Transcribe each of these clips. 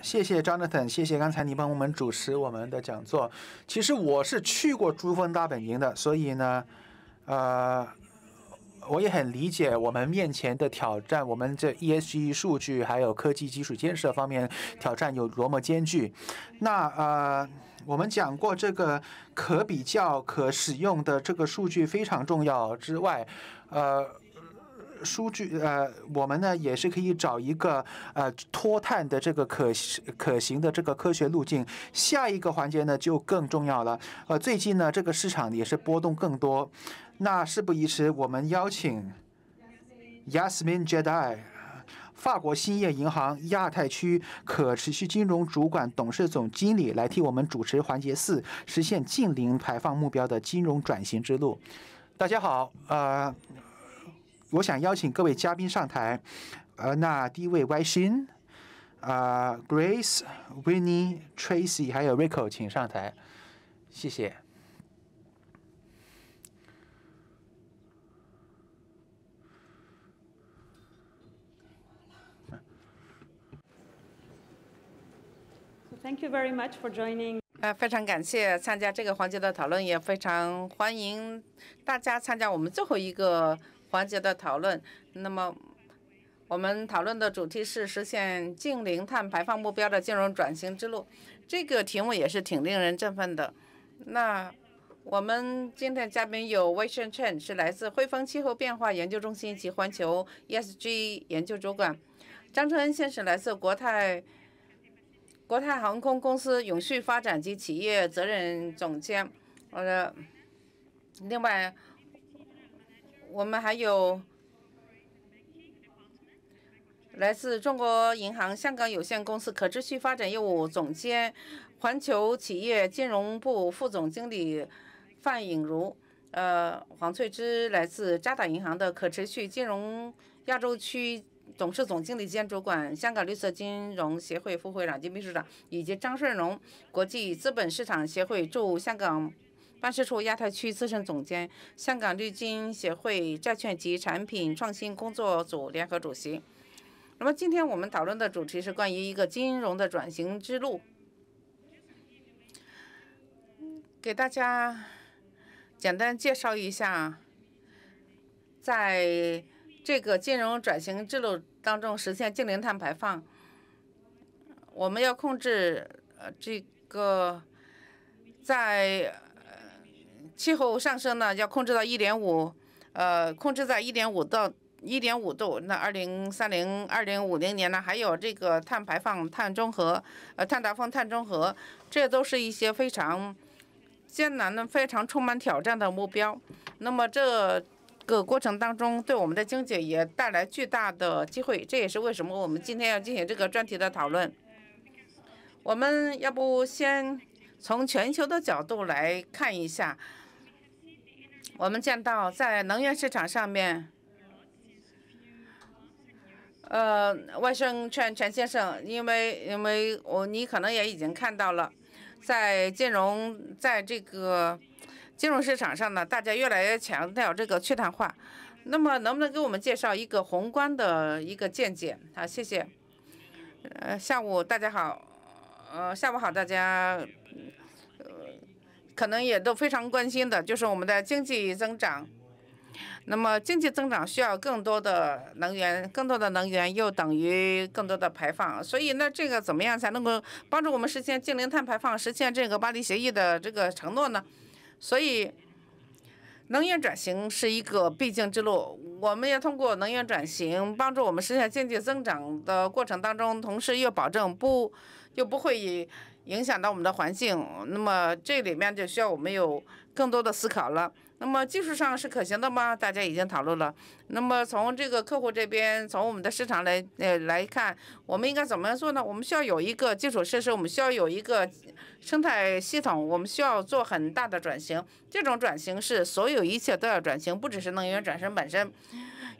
谢谢 Jonathan，谢谢刚才你帮我们主持我们的讲座。其实我是去过珠峰大本营的，所以呢，呃，我也很理解我们面前的挑战，我们这 ESG 数据还有科技基础建设方面挑战有多么艰巨。那呃，我们讲过这个可比较、可使用的这个数据非常重要之外，呃。数据，呃，我们呢也是可以找一个呃脱碳的这个可可行的这个科学路径。下一个环节呢就更重要了。呃，最近呢这个市场也是波动更多。那事不宜迟，我们邀请 Yasmin j e d i 法国兴业银行亚太区可持续金融主管、董事总经理来替我们主持环节四：实现近零排放目标的金融转型之路。大家好，呃。我想邀请各位嘉宾上台。呃，那第一位 y 星，x n 啊 Grace、w i n n i e Tracy 还有 Rico，请上台。谢谢。Thank you very much for joining。呃，非常感谢参加这个环节的讨论，也非常欢迎大家参加我们最后一个。环节的讨论，那么我们讨论的主题是实现净零碳排放目标的金融转型之路。这个题目也是挺令人振奋的。那我们今天嘉宾有 w e s Chen，是来自汇丰气候变化研究中心及环球 ESG 研究主管；张春恩先生来自国泰国泰航空公司永续发展及企业责任总监。呃，另外。我们还有来自中国银行香港有限公司可持续发展业务总监、环球企业金融部副总经理范颖如。呃，黄翠芝来自渣打银行的可持续金融亚洲区董事总经理兼主管、香港绿色金融协会副会长兼秘书长，以及张顺荣，国际资本市场协会驻香港。办事处亚太区资深总监，香港绿金协会债券及产品创新工作组联合主席。那么今天我们讨论的主题是关于一个金融的转型之路，给大家简单介绍一下，在这个金融转型之路当中实现净零碳排放，我们要控制呃这个在。气候上升呢，要控制到一点五，呃，控制在一点五到一点五度。那二零三零、二零五零年呢，还有这个碳排放、碳中和，呃，碳达峰、碳中和，这都是一些非常艰难的、非常充满挑战的目标。那么这个过程当中，对我们的经济也带来巨大的机会。这也是为什么我们今天要进行这个专题的讨论。我们要不先从全球的角度来看一下。我们见到在能源市场上面，呃，外甥劝陈先生，因为因为我你可能也已经看到了，在金融在这个金融市场上呢，大家越来越强调这个去碳化。那么能不能给我们介绍一个宏观的一个见解？好，谢谢。呃，下午大家好，呃，下午好大家。可能也都非常关心的就是我们的经济增长。那么经济增长需要更多的能源，更多的能源又等于更多的排放。所以，那这个怎么样才能够帮助我们实现净零碳排放，实现这个巴黎协议的这个承诺呢？所以，能源转型是一个必经之路。我们要通过能源转型，帮助我们实现经济增长的过程当中，同时又保证不又不会以。影响到我们的环境，那么这里面就需要我们有更多的思考了。那么技术上是可行的吗？大家已经讨论了。那么从这个客户这边，从我们的市场来呃来看，我们应该怎么做呢？我们需要有一个基础设施，我们需要有一个生态系统，我们需要做很大的转型。这种转型是所有一切都要转型，不只是能源转型本身。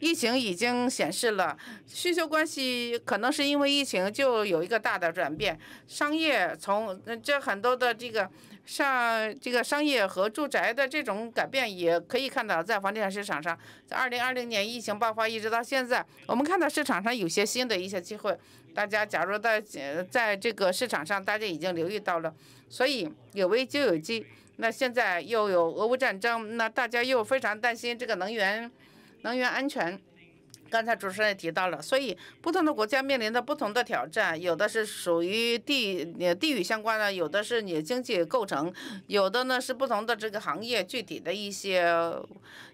疫情已经显示了需求关系，可能是因为疫情就有一个大的转变。商业从这很多的这个，像这个商业和住宅的这种改变，也可以看到在房地产市场上，在二零二零年疫情爆发一直到现在，我们看到市场上有些新的一些机会。大家假如在在这个市场上，大家已经留意到了，所以有危就有机。那现在又有俄乌战争，那大家又非常担心这个能源。能源安全，刚才主持人也提到了，所以不同的国家面临的不同的挑战，有的是属于地呃地域相关的，有的是你经济构成，有的呢是不同的这个行业具体的一些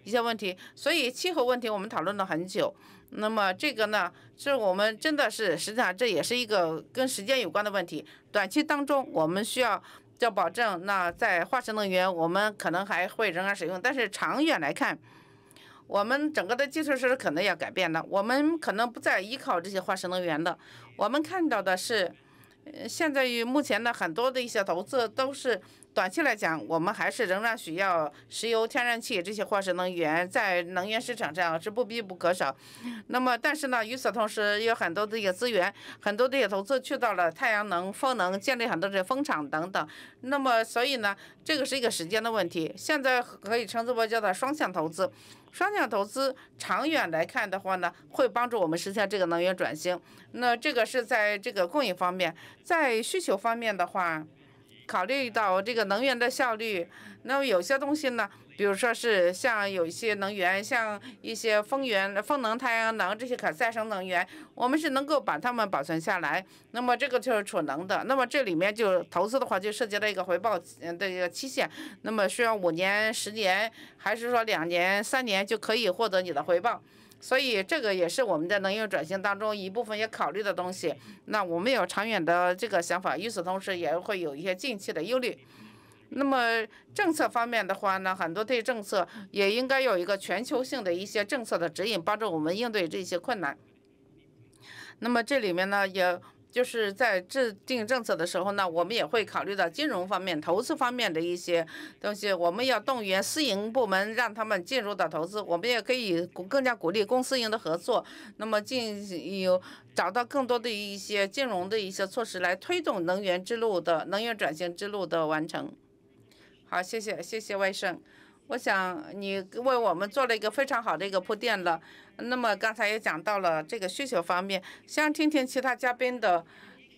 一些问题。所以气候问题我们讨论了很久，那么这个呢，是我们真的是实际上这也是一个跟时间有关的问题。短期当中我们需要要保证，那在化石能源我们可能还会仍然使用，但是长远来看。我们整个的基础是可能要改变的，我们可能不再依靠这些化石能源的，我们看到的是，现在与目前的很多的一些投资都是。短期来讲，我们还是仍然需要石油、天然气这些化石能源在能源市场上是不必不可少。那么，但是呢，与此同时有很多的一个资源，很多的些投资去到了太阳能、风能，建立很多的风场等等。那么，所以呢，这个是一个时间的问题。现在可以称之为叫做双向投资。双向投资长远来看的话呢，会帮助我们实现这个能源转型。那这个是在这个供应方面，在需求方面的话。考虑到这个能源的效率，那么有些东西呢，比如说是像有一些能源，像一些风源、风能、太阳能这些可再生能源，我们是能够把它们保存下来。那么这个就是储能的。那么这里面就投资的话，就涉及到一个回报的一个期限，那么需要五年、十年，还是说两年、三年就可以获得你的回报。所以，这个也是我们在能源转型当中一部分要考虑的东西。那我们有长远的这个想法，与此同时也会有一些近期的忧虑。那么，政策方面的话呢，很多对政策也应该有一个全球性的一些政策的指引，帮助我们应对这些困难。那么，这里面呢也。就是在制定政策的时候呢，我们也会考虑到金融方面、投资方面的一些东西。我们要动员私营部门，让他们进入到投资。我们也可以更加鼓励公私营的合作，那么进行找到更多的一些金融的一些措施来推动能源之路的能源转型之路的完成。好，谢谢，谢谢外甥，我想你为我们做了一个非常好的一个铺垫了。那么刚才也讲到了这个需求方面，先听听其他嘉宾的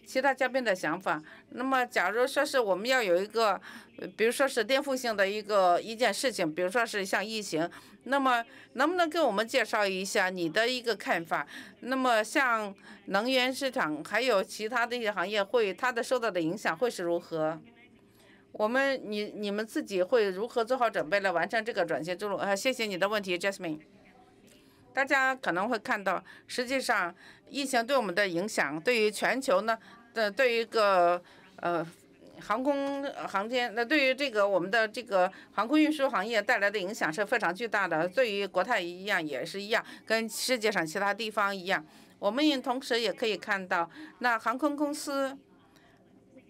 其他嘉宾的想法。那么，假如说是我们要有一个，比如说是颠覆性的一个一件事情，比如说是像疫情，那么能不能给我们介绍一下你的一个看法？那么像能源市场还有其他的一些行业会它的受到的影响会是如何？我们你你们自己会如何做好准备来完成这个转型之路？啊，谢谢你的问题，Jasmine。大家可能会看到，实际上疫情对我们的影响，对于全球呢，呃，对于一个呃航空航天，那对于这个我们的这个航空运输行业带来的影响是非常巨大的。对于国泰一样也是一样，跟世界上其他地方一样。我们也同时也可以看到，那航空公司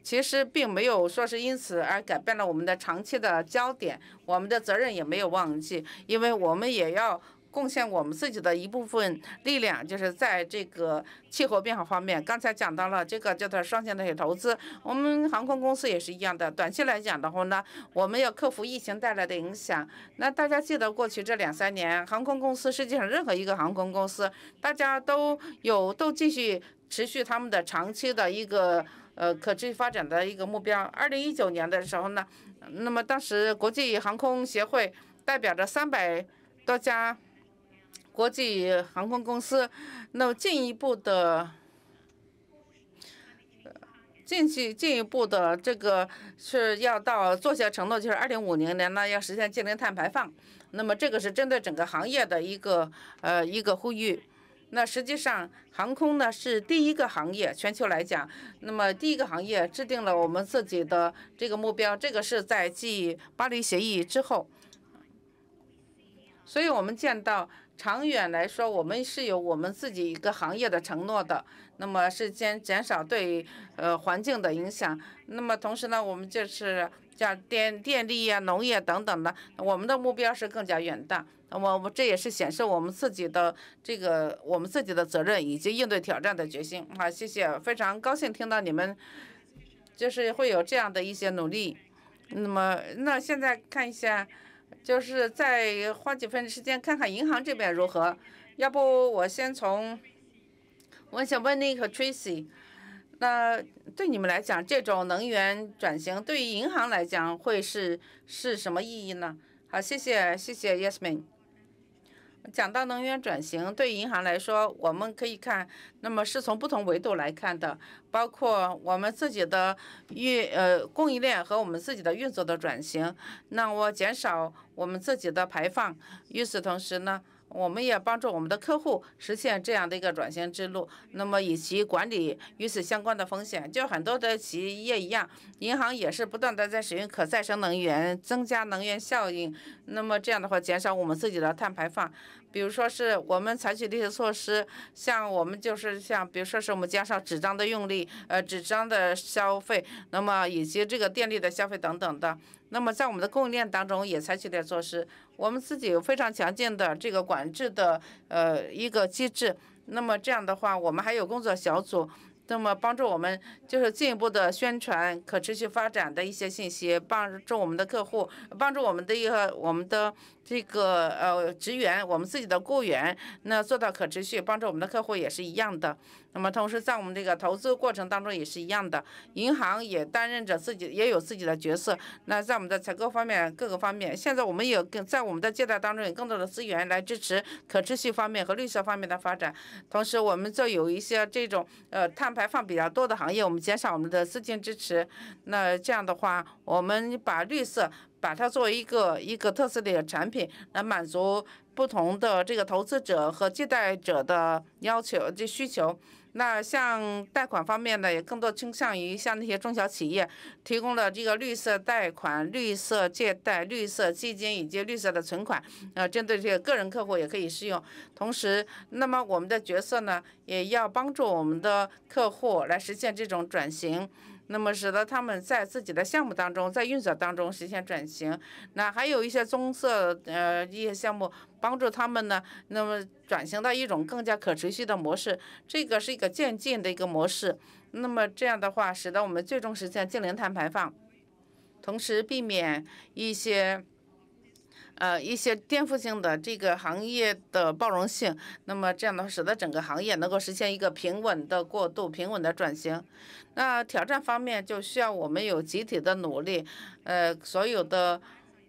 其实并没有说是因此而改变了我们的长期的焦点，我们的责任也没有忘记，因为我们也要。贡献我们自己的一部分力量，就是在这个气候变化方面。刚才讲到了这个叫做双向的一些投资，我们航空公司也是一样的。短期来讲的话呢，我们要克服疫情带来的影响。那大家记得过去这两三年，航空公司实际上任何一个航空公司，大家都有都继续持续他们的长期的一个呃可持续发展的一个目标。二零一九年的时候呢，那么当时国际航空协会代表着三百多家。国际航空公司，那么进一步的，呃，进去进一步的这个是要到做下承诺，就是二零五零年呢要实现净零碳排放。那么这个是针对整个行业的一个呃一个呼吁。那实际上航空呢是第一个行业，全球来讲，那么第一个行业制定了我们自己的这个目标，这个是在继巴黎协议之后，所以我们见到。长远来说，我们是有我们自己一个行业的承诺的，那么是减减少对呃环境的影响，那么同时呢，我们就是像电电力呀、农业等等的，我们的目标是更加远大。那么，我这也是显示我们自己的这个我们自己的责任以及应对挑战的决心。好，谢谢，非常高兴听到你们就是会有这样的一些努力。那么，那现在看一下。就是再花几分时间看看银行这边如何，要不我先从，我想问你个 Tracy，那对你们来讲，这种能源转型对于银行来讲会是是什么意义呢？好，谢谢，谢谢，Yasmin。讲到能源转型，对银行来说，我们可以看，那么是从不同维度来看的，包括我们自己的运呃供应链和我们自己的运作的转型，那我减少我们自己的排放，与此同时呢？我们也帮助我们的客户实现这样的一个转型之路，那么以及管理与此相关的风险。就很多的企业一样，银行也是不断的在使用可再生能源，增加能源效应，那么这样的话减少我们自己的碳排放。比如说是我们采取的一些措施，像我们就是像，比如说是我们加上纸张的用力，呃，纸张的消费，那么以及这个电力的消费等等的，那么在我们的供应链当中也采取点措施，我们自己有非常强劲的这个管制的呃一个机制，那么这样的话我们还有工作小组，那么帮助我们就是进一步的宣传可持续发展的一些信息，帮助我们的客户，帮助我们的一个我们的。这个呃，职员，我们自己的雇员，那做到可持续，帮助我们的客户也是一样的。那么，同时在我们这个投资过程当中也是一样的，银行也担任着自己也有自己的角色。那在我们的采购方面，各个方面，现在我们也更在我们的借贷当中有更多的资源来支持可持续方面和绿色方面的发展。同时，我们这有一些这种呃碳排放比较多的行业，我们减少我们的资金支持，那这样的话，我们把绿色。把它作为一个一个特色的产品来满足不同的这个投资者和借贷者的要求这需求。那像贷款方面呢，也更多倾向于像那些中小企业提供了这个绿色贷款、绿色借贷、绿色基金以及绿色的存款。呃，针对这个个人客户也可以适用。同时，那么我们的角色呢，也要帮助我们的客户来实现这种转型。那么使得他们在自己的项目当中，在运作当中实现转型，那还有一些棕色呃一些项目帮助他们呢，那么转型到一种更加可持续的模式，这个是一个渐进的一个模式，那么这样的话，使得我们最终实现净零碳排放，同时避免一些。呃，一些颠覆性的这个行业的包容性，那么这样的话，使得整个行业能够实现一个平稳的过渡、平稳的转型。那挑战方面，就需要我们有集体的努力，呃，所有的、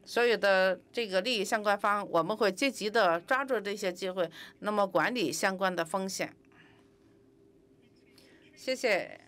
所有的这个利益相关方，我们会积极的抓住这些机会，那么管理相关的风险。谢谢。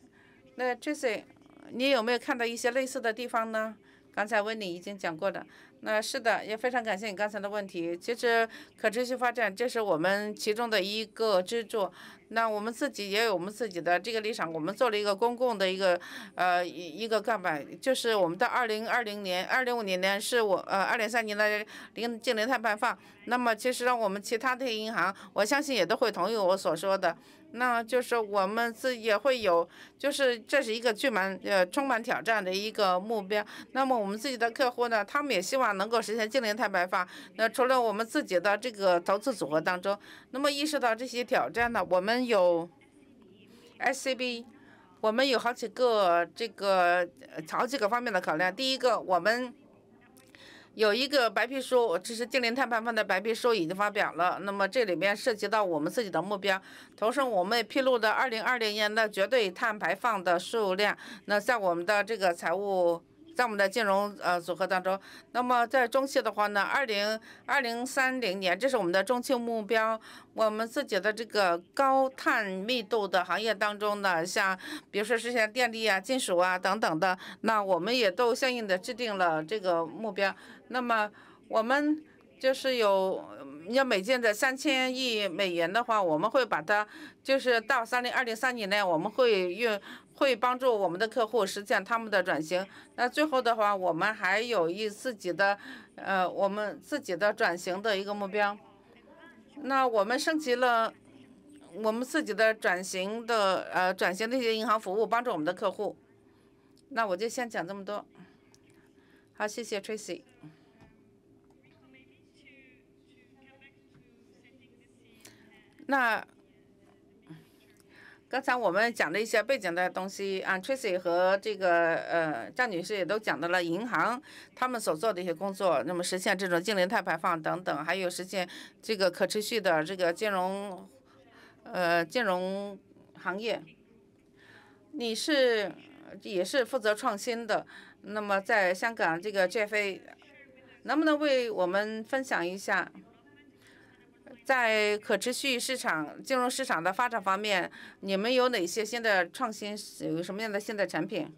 那这次你有没有看到一些类似的地方呢？刚才温你已经讲过了。那是的，也非常感谢你刚才的问题。其实，可持续发展这是我们其中的一个支柱。那我们自己也有我们自己的这个立场，我们做了一个公共的一个呃一一个杠杆，就是我们到二零二零年、二零五年呢，是我呃二零三年的零净零碳排放。那么，其实让我们其他的银行，我相信也都会同意我所说的。那就是我们自也会有，就是这是一个巨满呃充满挑战的一个目标。那么我们自己的客户呢，他们也希望能够实现净零碳排放。那除了我们自己的这个投资组合当中，那么意识到这些挑战呢，我们有，SCB，我们有好几个这个好几个方面的考量。第一个我们。有一个白皮书，这是净零碳排放的白皮书已经发表了。那么这里面涉及到我们自己的目标，同时我们也披露的二零二零年的绝对碳排放的数量。那在我们的这个财务。在我们的金融呃组合当中，那么在中期的话呢，二零二零三零年，这是我们的中期目标。我们自己的这个高碳密度的行业当中呢，像比如说是像电力啊、金属啊等等的，那我们也都相应的制定了这个目标。那么我们就是有要每件的三千亿美元的话，我们会把它就是到三零二零三年呢，我们会用。会帮助我们的客户实现他们的转型。那最后的话，我们还有一自己的，呃，我们自己的转型的一个目标。那我们升级了我们自己的转型的，呃，转型的一些银行服务，帮助我们的客户。那我就先讲这么多。好，谢谢 Tracy。那。刚才我们讲了一些背景的东西，啊，Tracy 和这个呃张女士也都讲到了银行他们所做的一些工作，那么实现这种净零碳排放等等，还有实现这个可持续的这个金融，呃金融行业，你是也是负责创新的，那么在香港这个 JF 能不能为我们分享一下？在可持续市场、金融市场的发展方面，你们有哪些新的创新？有什么样的新的产品？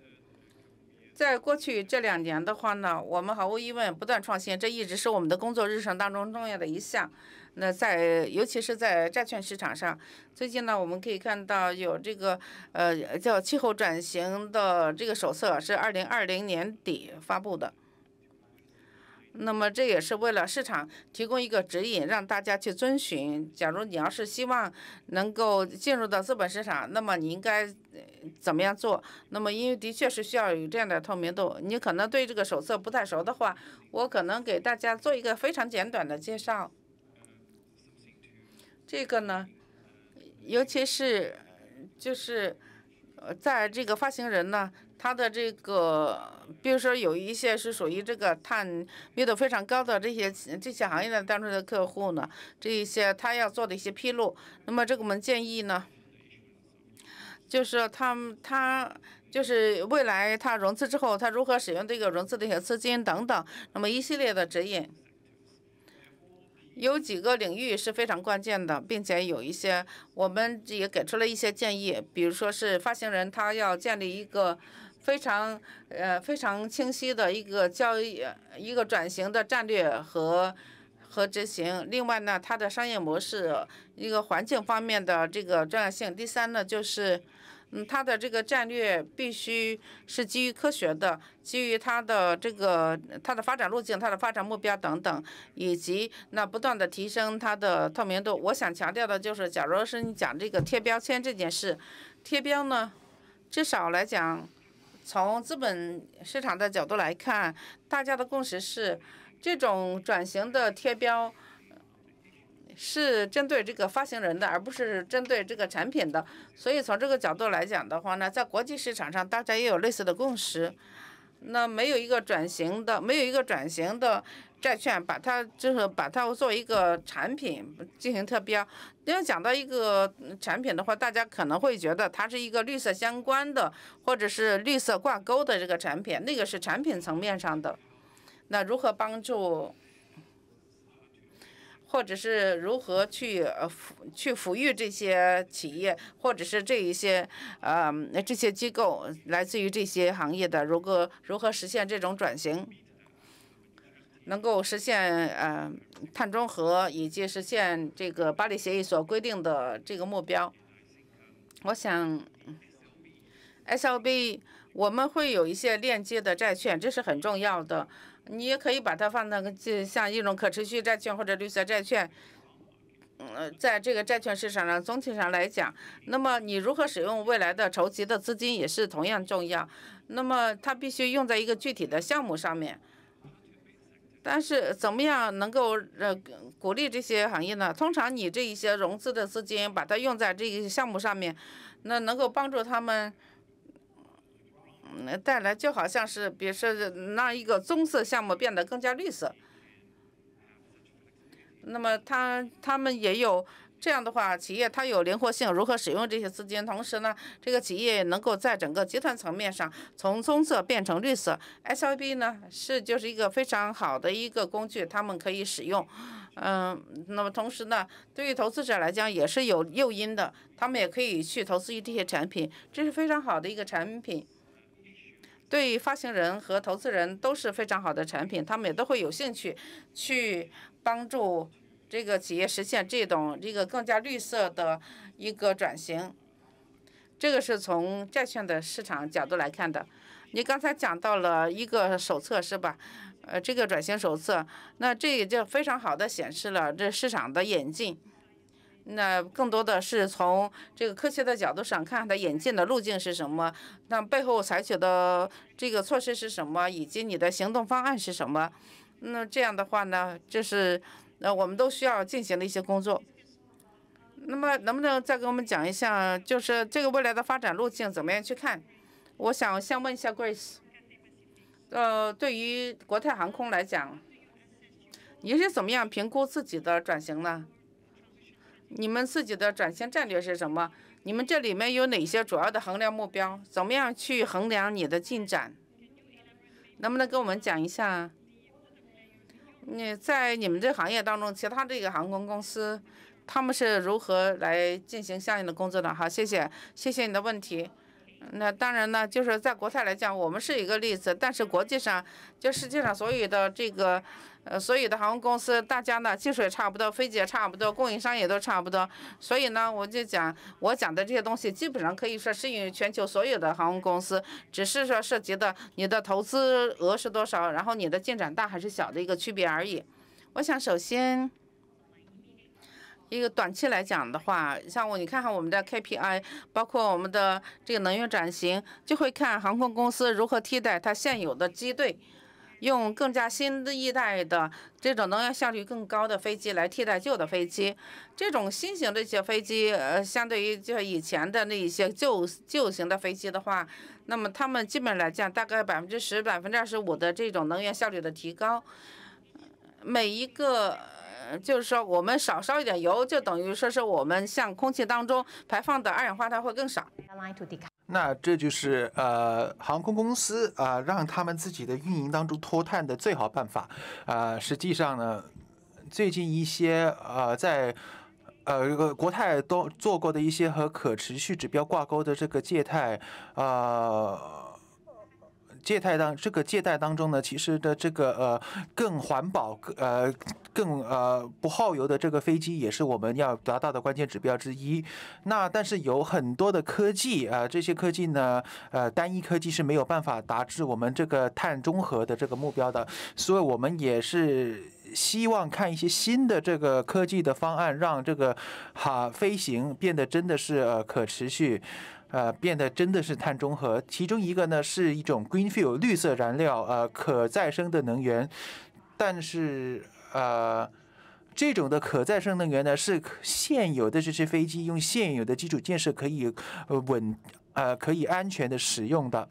在过去这两年的话呢，我们毫无疑问不断创新，这一直是我们的工作日程当中重要的一项。那在，尤其是在债券市场上，最近呢，我们可以看到有这个，呃，叫气候转型的这个手册是二零二零年底发布的。那么这也是为了市场提供一个指引，让大家去遵循。假如你要是希望能够进入到资本市场，那么你应该怎么样做？那么因为的确是需要有这样的透明度。你可能对这个手册不太熟的话，我可能给大家做一个非常简短的介绍。这个呢，尤其是就是呃，在这个发行人呢。他的这个，比如说有一些是属于这个碳密度非常高的这些这些行业的当中的客户呢，这一些他要做的一些披露，那么这个我们建议呢，就是他他就是未来他融资之后他如何使用这个融资的一些资金等等，那么一系列的指引，有几个领域是非常关键的，并且有一些我们也给出了一些建议，比如说是发行人他要建立一个。非常呃非常清晰的一个交易一个转型的战略和和执行。另外呢，它的商业模式一个环境方面的这个重要性。第三呢，就是嗯，它的这个战略必须是基于科学的，基于它的这个它的发展路径、它的发展目标等等，以及那不断的提升它的透明度。我想强调的就是，假如是你讲这个贴标签这件事，贴标呢，至少来讲。从资本市场的角度来看，大家的共识是，这种转型的贴标是针对这个发行人的，而不是针对这个产品的。所以从这个角度来讲的话呢，在国际市场上，大家也有类似的共识。那没有一个转型的，没有一个转型的。债券把它就是把它作为一个产品进行特标。因为讲到一个产品的话，大家可能会觉得它是一个绿色相关的，或者是绿色挂钩的这个产品，那个是产品层面上的。那如何帮助，或者是如何去呃抚去抚育这些企业，或者是这一些呃这些机构来自于这些行业的，如果如何实现这种转型？能够实现呃碳中和以及实现这个巴黎协议所规定的这个目标，我想，S O B 我们会有一些链接的债券，这是很重要的。你也可以把它放到像一种可持续债券或者绿色债券。嗯，在这个债券市场上总体上来讲，那么你如何使用未来的筹集的资金也是同样重要。那么它必须用在一个具体的项目上面。但是怎么样能够呃鼓励这些行业呢？通常你这一些融资的资金把它用在这一些项目上面，那能够帮助他们，嗯，带来就好像是比如说让一个棕色项目变得更加绿色，那么他他们也有。这样的话，企业它有灵活性，如何使用这些资金？同时呢，这个企业能够在整个集团层面上从棕色变成绿色。SIB 呢是就是一个非常好的一个工具，他们可以使用。嗯，那么同时呢，对于投资者来讲也是有诱因的，他们也可以去投资于这些产品，这是非常好的一个产品。对于发行人和投资人都是非常好的产品，他们也都会有兴趣去帮助。这个企业实现这种这个更加绿色的一个转型，这个是从债券的市场角度来看的。你刚才讲到了一个手册是吧？呃，这个转型手册，那这也就非常好的显示了这市场的演进。那更多的是从这个科学的角度上看它演进的路径是什么，那背后采取的这个措施是什么，以及你的行动方案是什么？那这样的话呢，就是。那我们都需要进行的一些工作。那么，能不能再给我们讲一下，就是这个未来的发展路径怎么样去看？我想先问一下 Grace，呃，对于国泰航空来讲，你是怎么样评估自己的转型呢？你们自己的转型战略是什么？你们这里面有哪些主要的衡量目标？怎么样去衡量你的进展？能不能跟我们讲一下？你在你们这行业当中，其他这个航空公司，他们是如何来进行相应的工作的？好，谢谢，谢谢你的问题。那当然呢，就是在国泰来讲，我们是一个例子，但是国际上，就世界上所有的这个。呃，所有的航空公司大家呢技术也差不多，飞机也差不多，供应商也都差不多，所以呢，我就讲我讲的这些东西基本上可以说适用于全球所有的航空公司，只是说涉及的你的投资额是多少，然后你的进展大还是小的一个区别而已。我想首先一个短期来讲的话，像我你看看我们的 KPI，包括我们的这个能源转型，就会看航空公司如何替代它现有的机队。用更加新的一代的这种能源效率更高的飞机来替代旧的飞机，这种新型的一些飞机，呃，相对于就是以前的那一些旧旧型的飞机的话，那么它们基本来讲大概百分之十、百分之二十五的这种能源效率的提高，每一个呃，就是说我们少烧一点油，就等于说是我们向空气当中排放的二氧化碳会更少。那这就是呃航空公司啊，让他们自己的运营当中脱碳的最好办法。啊，实际上呢，最近一些呃在呃这个国泰都做过的一些和可持续指标挂钩的这个借贷，啊，借贷当这个借贷当中呢，其实的这个呃更环保呃更呃不耗油的这个飞机也是我们要达到的关键指标之一。那但是有很多的科技啊，这些科技呢，呃，单一科技是没有办法达至我们这个碳中和的这个目标的。所以，我们也是希望看一些新的这个科技的方案，让这个哈飞行变得真的是呃可持续，呃，变得真的是碳中和。其中一个呢是一种 green fuel 绿色燃料，呃，可再生的能源，但是。呃，这种的可再生能源呢，是现有的这些飞机用现有的基础建设可以呃稳呃可以安全的使用的。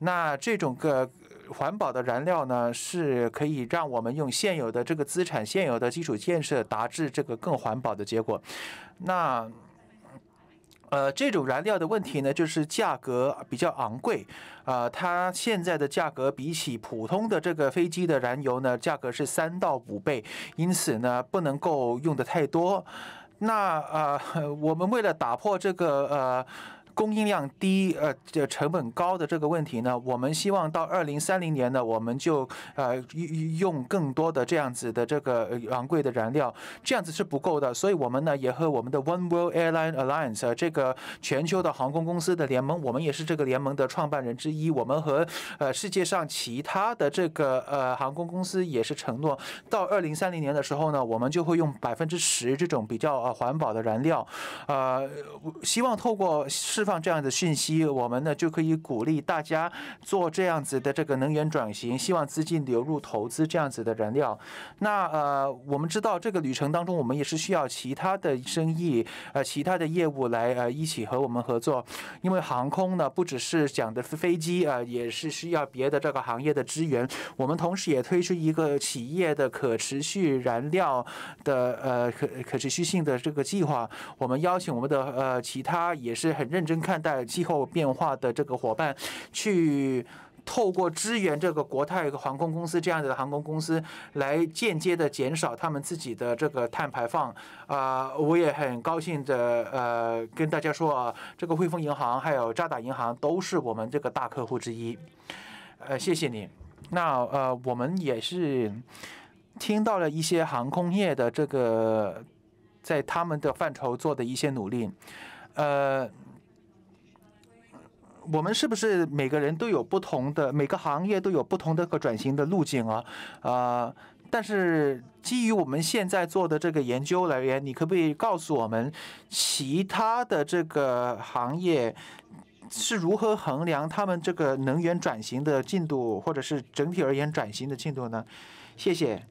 那这种个环保的燃料呢，是可以让我们用现有的这个资产、现有的基础建设达至这个更环保的结果。那呃，这种燃料的问题呢，就是价格比较昂贵，啊，它现在的价格比起普通的这个飞机的燃油呢，价格是三到五倍，因此呢，不能够用的太多。那啊，我们为了打破这个呃。供应量低，呃，这成本高的这个问题呢，我们希望到二零三零年呢，我们就呃用更多的这样子的这个昂贵的燃料，这样子是不够的。所以，我们呢也和我们的 One World Airline Alliance 这个全球的航空公司的联盟，我们也是这个联盟的创办人之一。我们和呃世界上其他的这个呃航空公司也是承诺，到二零三零年的时候呢，我们就会用百分之十这种比较呃环保的燃料，呃，希望透过是。放这样的讯息，我们呢就可以鼓励大家做这样子的这个能源转型，希望资金流入投资这样子的燃料。那呃，我们知道这个旅程当中，我们也是需要其他的生意呃、其他的业务来呃一起和我们合作，因为航空呢不只是讲的飞机啊，也是需要别的这个行业的支援。我们同时也推出一个企业的可持续燃料的呃可可持续性的这个计划，我们邀请我们的呃其他也是很认真。看待气候变化的这个伙伴，去透过支援这个国泰航空公司这样子的航空公司，来间接的减少他们自己的这个碳排放啊！我也很高兴的呃跟大家说啊，这个汇丰银行还有渣打银行都是我们这个大客户之一，呃，谢谢你。那呃，我们也是听到了一些航空业的这个在他们的范畴做的一些努力，呃。我们是不是每个人都有不同的，每个行业都有不同的个转型的路径啊？啊，但是基于我们现在做的这个研究来源，你可不可以告诉我们，其他的这个行业是如何衡量他们这个能源转型的进度，或者是整体而言转型的进度呢？谢谢。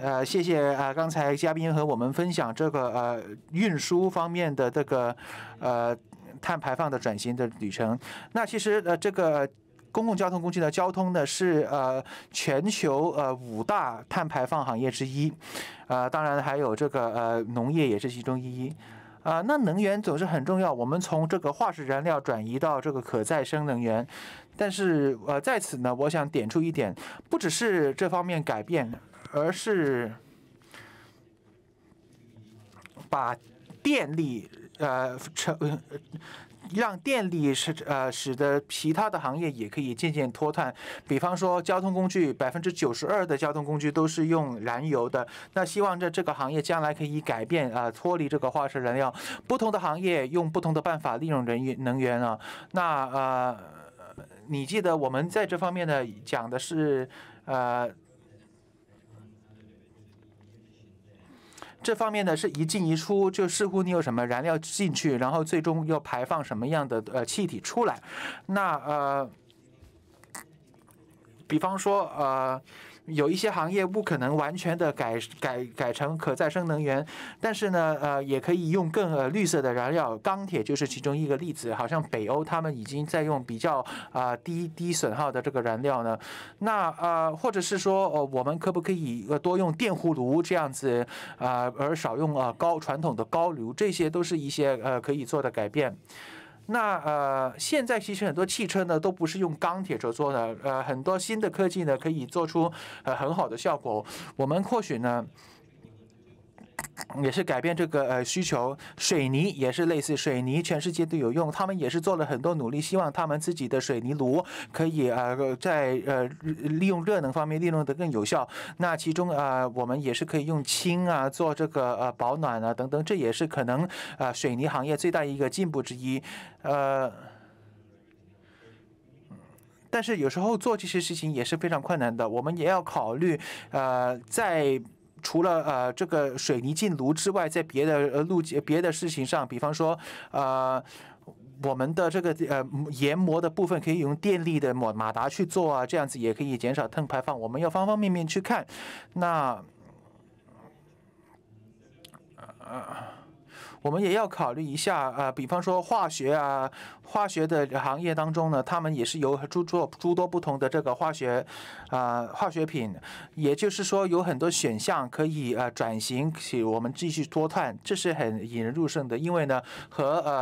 呃，谢谢啊，刚才嘉宾和我们分享这个呃运输方面的这个呃。碳排放的转型的旅程，那其实呃这个公共交通工具的交通呢是呃全球呃五大碳排放行业之一，呃当然还有这个呃农业也是其中一，啊那能源总是很重要，我们从这个化石燃料转移到这个可再生能源，但是呃在此呢我想点出一点，不只是这方面改变，而是把电力。呃，成让电力是呃，使得其他的行业也可以渐渐脱碳。比方说，交通工具，百分之九十二的交通工具都是用燃油的。那希望这这个行业将来可以改变啊，脱离这个化石燃料。不同的行业用不同的办法利用人源能源啊。那呃，你记得我们在这方面呢讲的是呃。这方面呢，是一进一出，就似乎你有什么燃料进去，然后最终又排放什么样的呃气体出来。那呃，比方说呃。有一些行业不可能完全的改改改成可再生能源，但是呢，呃，也可以用更呃绿色的燃料。钢铁就是其中一个例子，好像北欧他们已经在用比较啊低低损耗的这个燃料呢。那啊，或者是说，呃，我们可不可以多用电炉这样子啊，而少用啊高传统的高炉？这些都是一些呃可以做的改变。那呃，现在其实很多汽车呢都不是用钢铁制作的，呃，很多新的科技呢可以做出呃很好的效果。我们或许呢。也是改变这个呃需求，水泥也是类似，水泥全世界都有用，他们也是做了很多努力，希望他们自己的水泥炉可以呃在呃利用热能方面利用得更有效。那其中啊，我们也是可以用氢啊做这个呃保暖啊等等，这也是可能啊水泥行业最大一个进步之一。呃，但是有时候做这些事情也是非常困难的，我们也要考虑呃在。除了呃这个水泥进炉之外，在别的呃路径、别的事情上，比方说，呃，我们的这个呃研磨的部分可以用电力的马马达去做啊，这样子也可以减少碳排放。我们要方方面面去看，那我们也要考虑一下啊，比方说化学啊，化学的行业当中呢，他们也是有诸多诸多不同的这个化学啊化学品，也就是说有很多选项可以啊转型，我们继续脱碳，这是很引人入胜的，因为呢和呃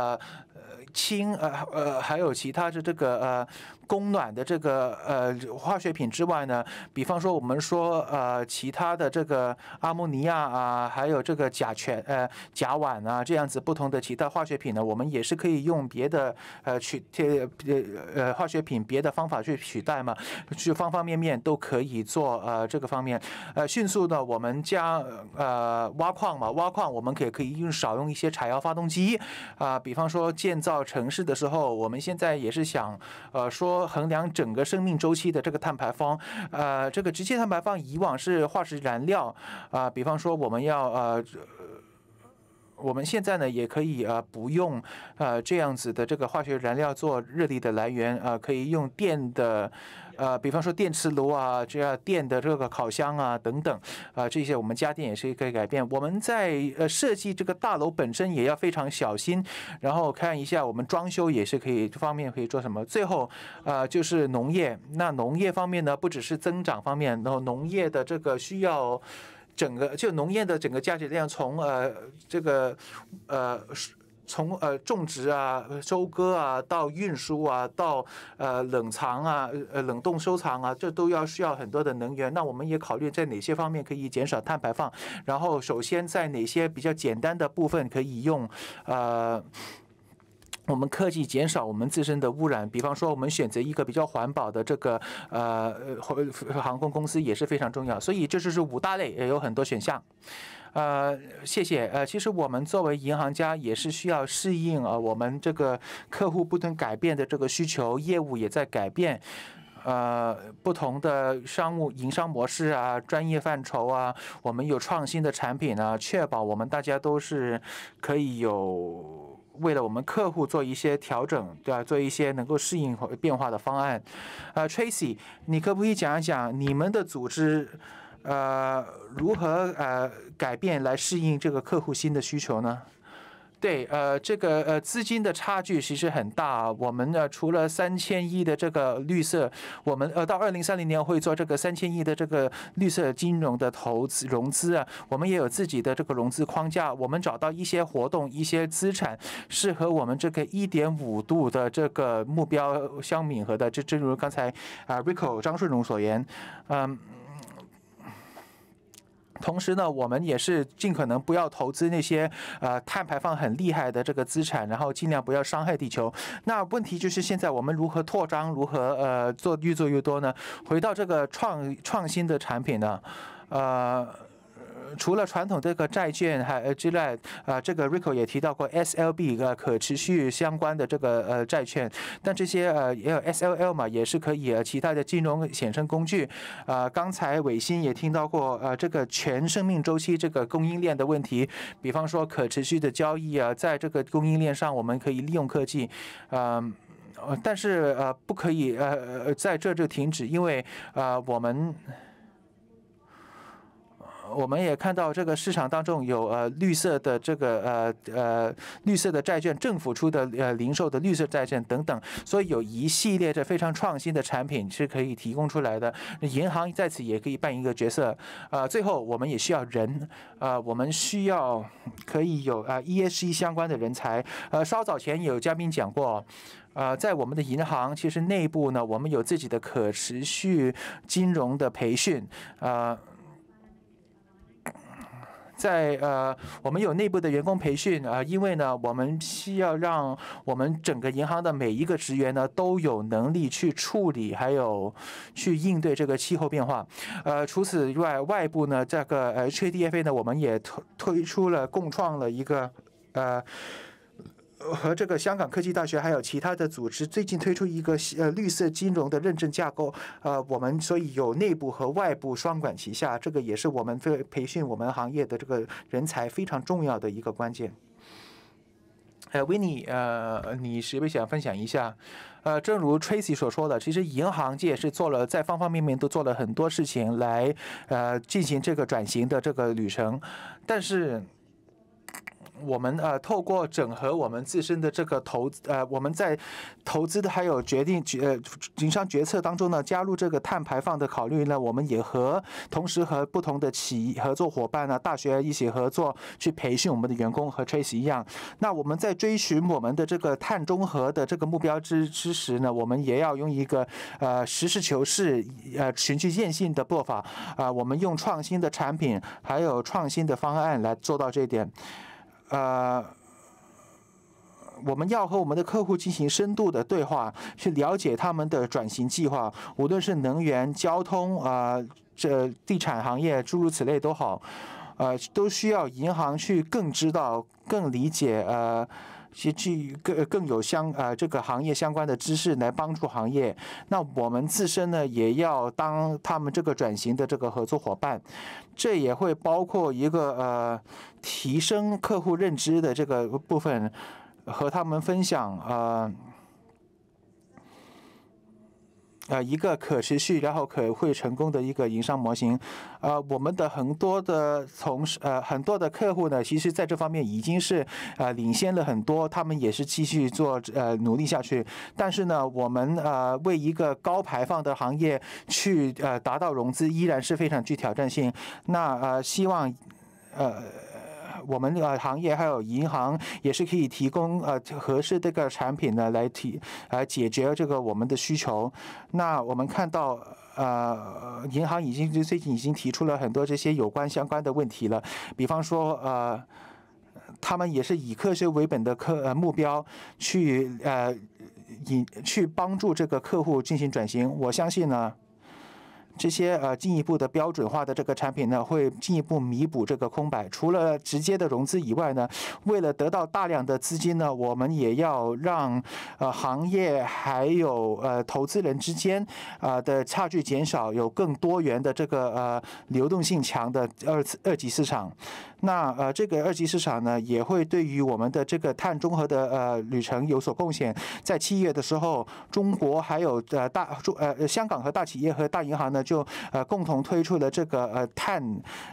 呃氢呃呃还有其他的这个呃。供暖的这个呃化学品之外呢，比方说我们说呃其他的这个阿莫尼亚啊，还有这个甲醛呃甲烷啊这样子不同的其他化学品呢，我们也是可以用别的呃取替呃呃化学品别的方法去取代嘛，去方方面面都可以做呃这个方面呃迅速的我们将呃挖矿嘛挖矿我们可以可以用少用一些柴油发动机啊，比方说建造城市的时候，我们现在也是想呃说。衡量整个生命周期的这个碳排放，呃，这个直接碳排放以往是化石燃料，啊，比方说我们要呃，我们现在呢也可以啊不用呃这样子的这个化学燃料做热力的来源啊，可以用电的。呃，比方说电磁炉啊，这样电的这个烤箱啊，等等，啊，这些我们家电也是可以改变。我们在呃设计这个大楼本身也要非常小心，然后看一下我们装修也是可以方面可以做什么。最后，呃，就是农业，那农业方面呢，不只是增长方面，然后农业的这个需要，整个就农业的整个价值链，从呃这个呃。从呃种植啊、收割啊，到运输啊，到呃冷藏啊、呃冷冻收藏啊，这都要需要很多的能源。那我们也考虑在哪些方面可以减少碳排放？然后首先在哪些比较简单的部分可以用呃我们科技减少我们自身的污染？比方说我们选择一个比较环保的这个呃航航空公司也是非常重要。所以就是是五大类也有很多选项。呃，谢谢。呃，其实我们作为银行家也是需要适应啊，我们这个客户不断改变的这个需求，业务也在改变，呃，不同的商务、营商模式啊，专业范畴啊，我们有创新的产品呢，确保我们大家都是可以有为了我们客户做一些调整，对吧？做一些能够适应变化的方案。呃，Tracy，你可不可以讲一讲你们的组织？呃，如何呃改变来适应这个客户新的需求呢？对，呃，这个呃资金的差距其实很大。我们呃除了三千亿的这个绿色，我们呃到二零三零年会做这个三千亿的这个绿色金融的投资融资啊。我们也有自己的这个融资框架，我们找到一些活动、一些资产，适合我们这个一点五度的这个目标相吻合的。这正如刚才啊，Rico 张顺荣所言，嗯。同时呢，我们也是尽可能不要投资那些呃碳排放很厉害的这个资产，然后尽量不要伤害地球。那问题就是现在我们如何扩张，如何呃做越做越多呢？回到这个创创新的产品呢，呃。除了传统这个债券还之外，啊，这个 Rico 也提到过 S L B 个可持续相关的这个呃债券，但这些呃也有 S L L 嘛，也是可以呃、其他的金融衍生工具。啊，刚才伟新也听到过，呃，这个全生命周期这个供应链的问题，比方说可持续的交易啊，在这个供应链上我们可以利用科技，嗯，但是呃不可以呃在这就停止，因为啊我们。我们也看到这个市场当中有呃绿色的这个呃呃绿色的债券，政府出的呃零售的绿色债券等等，所以有一系列的非常创新的产品是可以提供出来的。银行在此也可以扮一个角色。啊，最后我们也需要人，啊，我们需要可以有啊 ESG 相关的人才。呃，稍早前有嘉宾讲过，呃，在我们的银行其实内部呢，我们有自己的可持续金融的培训，啊。在呃，我们有内部的员工培训啊，因为呢，我们需要让我们整个银行的每一个职员呢，都有能力去处理，还有去应对这个气候变化。呃，除此以外，外部呢，这个 HADF 呢，我们也推推出了共创了一个呃。和这个香港科技大学还有其他的组织最近推出一个呃绿色金融的认证架构，呃，我们所以有内部和外部双管齐下，这个也是我们个培训我们行业的这个人才非常重要的一个关键。呃维 i n n 呃，你是不是想分享一下？呃，正如 Tracy 所说的，其实银行界是做了在方方面面都做了很多事情来呃进行这个转型的这个旅程，但是。我们呃，透过整合我们自身的这个投呃，我们在投资的还有决定决呃营商决策当中呢，加入这个碳排放的考虑呢。我们也和同时和不同的企合作伙伴呢、大学一起合作，去培训我们的员工和 Trace 一样。那我们在追寻我们的这个碳中和的这个目标之之时呢，我们也要用一个呃实事求是、呃循序渐进的步伐啊。我们用创新的产品还有创新的方案来做到这一点。呃，我们要和我们的客户进行深度的对话，去了解他们的转型计划，无论是能源、交通啊，这地产行业诸如此类都好，呃，都需要银行去更知道、更理解呃。基于更更有相呃这个行业相关的知识来帮助行业，那我们自身呢也要当他们这个转型的这个合作伙伴，这也会包括一个呃提升客户认知的这个部分，和他们分享呃。呃，一个可持续，然后可会成功的一个营商模型。呃，我们的很多的同事，呃，很多的客户呢，其实在这方面已经是呃领先了很多，他们也是继续做呃努力下去。但是呢，我们呃为一个高排放的行业去呃达到融资，依然是非常具挑战性。那呃，希望呃。我们呃行业还有银行也是可以提供呃合适这个产品呢来提来解决这个我们的需求。那我们看到呃银行已经最近已经提出了很多这些有关相关的问题了，比方说呃他们也是以科学为本的客呃目标去呃引去帮助这个客户进行转型。我相信呢。这些呃进一步的标准化的这个产品呢，会进一步弥补这个空白。除了直接的融资以外呢，为了得到大量的资金呢，我们也要让呃行业还有呃投资人之间啊的差距减少，有更多元的这个呃流动性强的二次二级市场。那呃，这个二级市场呢，也会对于我们的这个碳中和的呃旅程有所贡献。在七月的时候，中国还有呃大中呃香港和大企业和大银行呢，就呃共同推出了这个呃碳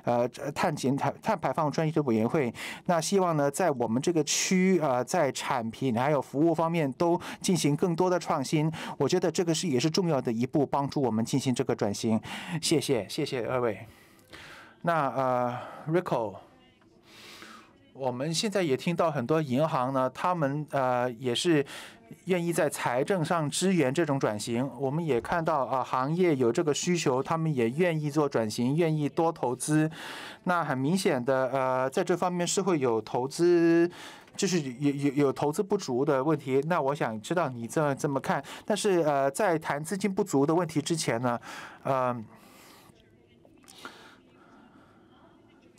呃碳减碳碳排放专业的委员会。那希望呢，在我们这个区啊，在产品还有服务方面都进行更多的创新。我觉得这个是也是重要的一步，帮助我们进行这个转型。谢谢谢谢二位。那呃，Rico。我们现在也听到很多银行呢，他们呃也是愿意在财政上支援这种转型。我们也看到啊，行业有这个需求，他们也愿意做转型，愿意多投资。那很明显的呃，在这方面是会有投资，就是有有有投资不足的问题。那我想知道你这怎么看？但是呃，在谈资金不足的问题之前呢，嗯。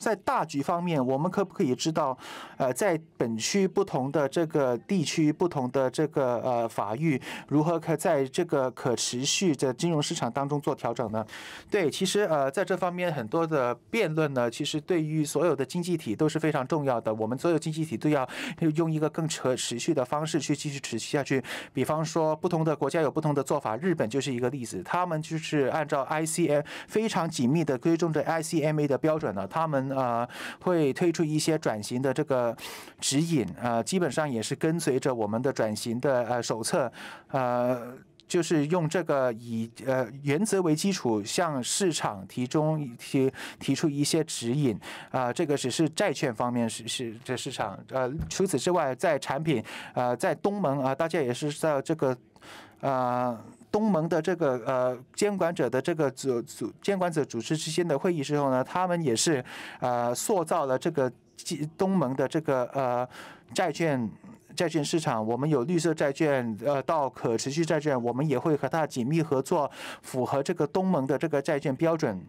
在大局方面，我们可不可以知道，呃，在本区不同的这个地区，不同的这个呃法域，如何可在这个可持续的金融市场当中做调整呢？对，其实呃，在这方面很多的辩论呢，其实对于所有的经济体都是非常重要的。我们所有经济体都要用一个更可持续的方式去继续持续下去。比方说，不同的国家有不同的做法，日本就是一个例子，他们就是按照 ICM 非常紧密的追踪着 ICMA 的标准呢，他们。呃，会推出一些转型的这个指引，呃，基本上也是跟随着我们的转型的呃手册，呃，就是用这个以呃原则为基础，向市场提中提提出一些指引，啊，这个只是债券方面是是这市场，呃，除此之外，在产品，呃，在东盟啊，大家也是在这个，呃。东盟的这个呃监管者的这个组组监管者组织之间的会议时候呢，他们也是呃塑造了这个东盟的这个呃债券债券市场。我们有绿色债券，呃到可持续债券，我们也会和它紧密合作，符合这个东盟的这个债券标准。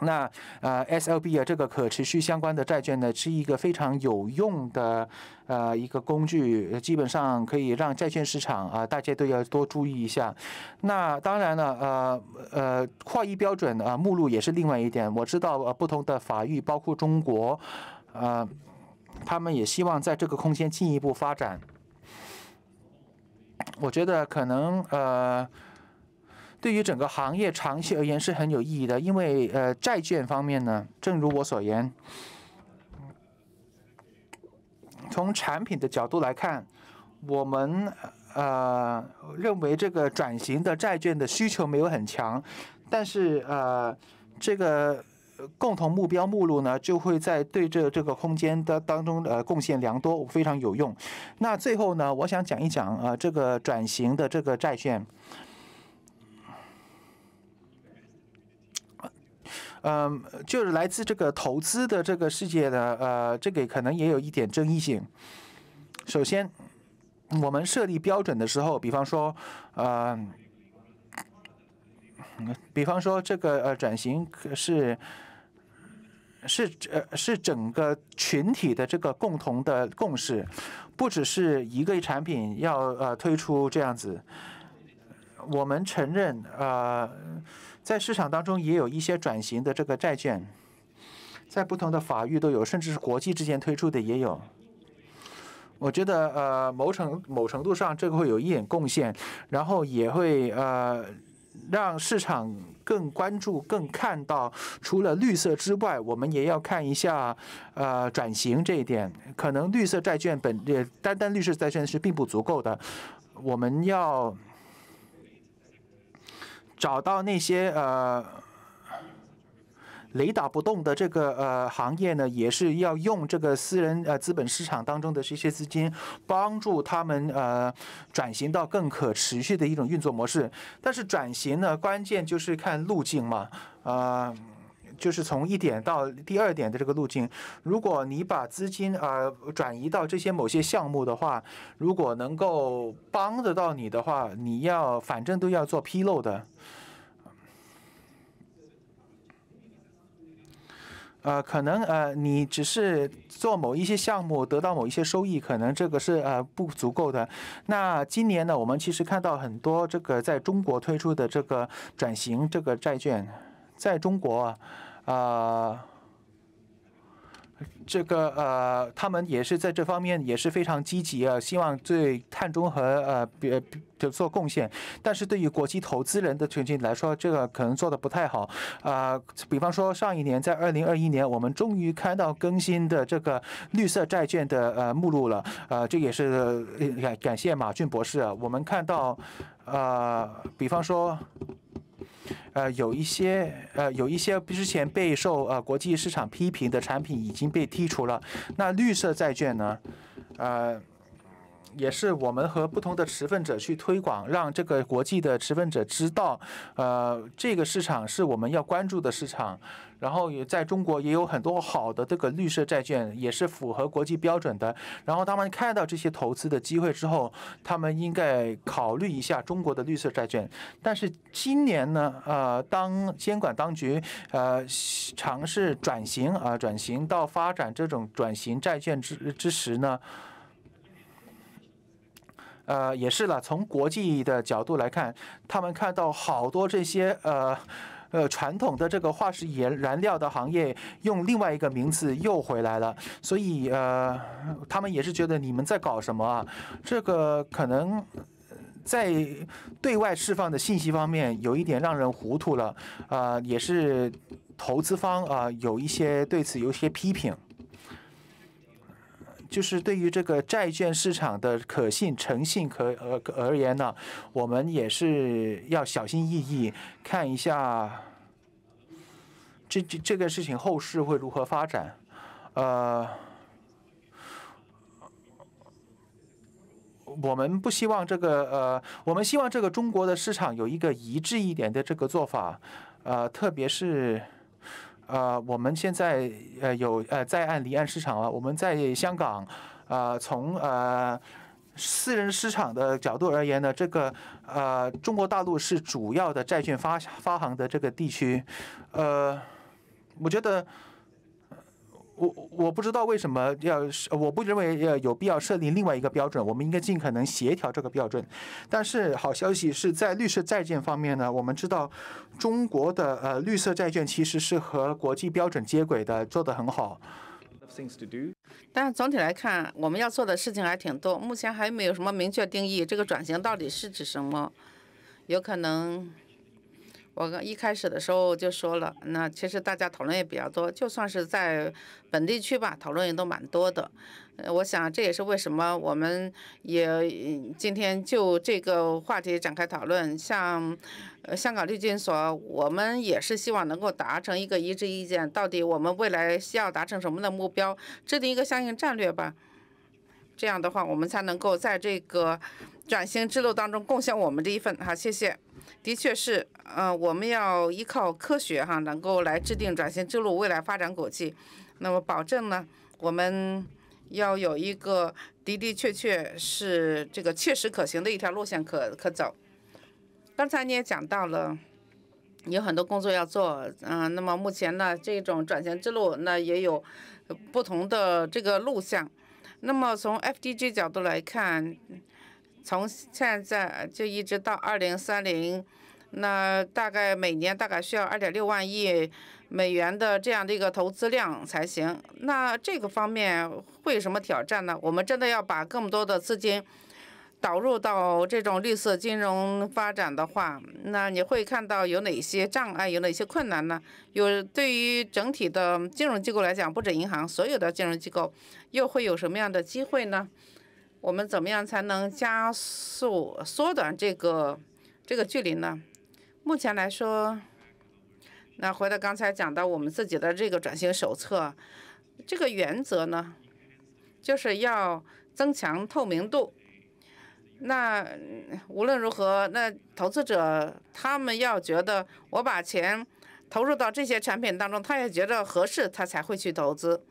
那呃，S L B 啊，这个可持续相关的债券呢，是一个非常有用的呃一个工具，基本上可以让债券市场啊，大家都要多注意一下。那当然了，呃呃，跨一标准啊，目录也是另外一点。我知道呃，不同的法域，包括中国，呃，他们也希望在这个空间进一步发展。我觉得可能呃。对于整个行业长期而言是很有意义的，因为呃债券方面呢，正如我所言，从产品的角度来看，我们呃认为这个转型的债券的需求没有很强，但是呃这个共同目标目录呢就会在对这这个空间的当中呃贡献良多，非常有用。那最后呢，我想讲一讲呃这个转型的这个债券。嗯，就是来自这个投资的这个世界的，呃，这个可能也有一点争议性。首先，我们设立标准的时候，比方说，呃，比方说这个呃转型是是呃是整个群体的这个共同的共识，不只是一个产品要呃推出这样子。我们承认，呃。在市场当中也有一些转型的这个债券，在不同的法域都有，甚至是国际之间推出的也有。我觉得呃，某程某程度上这个会有一点贡献，然后也会呃，让市场更关注、更看到，除了绿色之外，我们也要看一下呃转型这一点。可能绿色债券本也单单绿色债券是并不足够的，我们要。找到那些呃雷打不动的这个呃行业呢，也是要用这个私人呃资本市场当中的这些资金，帮助他们呃转型到更可持续的一种运作模式。但是转型呢，关键就是看路径嘛啊。就是从一点到第二点的这个路径，如果你把资金啊转移到这些某些项目的话，如果能够帮得到你的话，你要反正都要做披露的，呃，可能呃，你只是做某一些项目得到某一些收益，可能这个是呃不足够的。那今年呢，我们其实看到很多这个在中国推出的这个转型这个债券，在中国。啊，这个呃，他们也是在这方面也是非常积极啊，希望对碳中和呃比做贡献。但是对于国际投资人的群体来说，这个可能做的不太好啊。比方说，上一年在二零二一年，我们终于看到更新的这个绿色债券的呃目录了啊，这也是感感谢马俊博士啊。我们看到呃，比方说。呃，有一些呃，有一些之前备受呃国际市场批评的产品已经被剔除了。那绿色债券呢？呃，也是我们和不同的持份者去推广，让这个国际的持份者知道，呃，这个市场是我们要关注的市场。然后也在中国也有很多好的这个绿色债券，也是符合国际标准的。然后他们看到这些投资的机会之后，他们应该考虑一下中国的绿色债券。但是今年呢，呃，当监管当局呃尝试转型啊，转型到发展这种转型债券之之时呢？呃，也是了。从国际的角度来看，他们看到好多这些呃呃传统的这个化石燃燃料的行业，用另外一个名字又回来了。所以呃，他们也是觉得你们在搞什么啊？这个可能在对外释放的信息方面有一点让人糊涂了。啊，也是投资方啊，有一些对此有一些批评。就是对于这个债券市场的可信、诚信，可呃而言呢，我们也是要小心翼翼看一下，这这这个事情后市会如何发展，呃，我们不希望这个呃，我们希望这个中国的市场有一个一致一点的这个做法，呃，特别是。呃，我们现在呃有呃在岸离岸市场了。我们在香港，呃，从呃私人市场的角度而言呢，这个呃中国大陆是主要的债券发发行的这个地区，呃，我觉得。我我不知道为什么要，我不认为要有必要设定另外一个标准，我们应该尽可能协调这个标准。但是好消息是在绿色债券方面呢，我们知道中国的呃绿色债券其实是和国际标准接轨的，做得很好。但总体来看，我们要做的事情还挺多，目前还没有什么明确定义，这个转型到底是指什么？有可能。我一开始的时候就说了，那其实大家讨论也比较多，就算是在本地区吧，讨论也都蛮多的。呃，我想这也是为什么我们也今天就这个话题展开讨论。像香港律金所，我们也是希望能够达成一个一致意见，到底我们未来需要达成什么的目标，制定一个相应战略吧。这样的话，我们才能够在这个转型之路当中贡献我们的一份。好，谢谢。的确是。嗯，我们要依靠科学哈，能够来制定转型之路未来发展轨迹。那么，保证呢？我们要有一个的的确确是这个切实可行的一条路线可可走。刚才你也讲到了，有很多工作要做。嗯，那么目前呢，这种转型之路那也有不同的这个路向。那么从 FDG 角度来看，从现在就一直到二零三零。那大概每年大概需要二点六万亿美元的这样的一个投资量才行。那这个方面会有什么挑战呢？我们真的要把更多的资金导入到这种绿色金融发展的话，那你会看到有哪些障碍，有哪些困难呢？有对于整体的金融机构来讲，不止银行，所有的金融机构又会有什么样的机会呢？我们怎么样才能加速缩短这个这个距离呢？目前来说，那回到刚才讲到我们自己的这个转型手册，这个原则呢，就是要增强透明度。那无论如何，那投资者他们要觉得我把钱投入到这些产品当中，他也觉得合适，他才会去投资。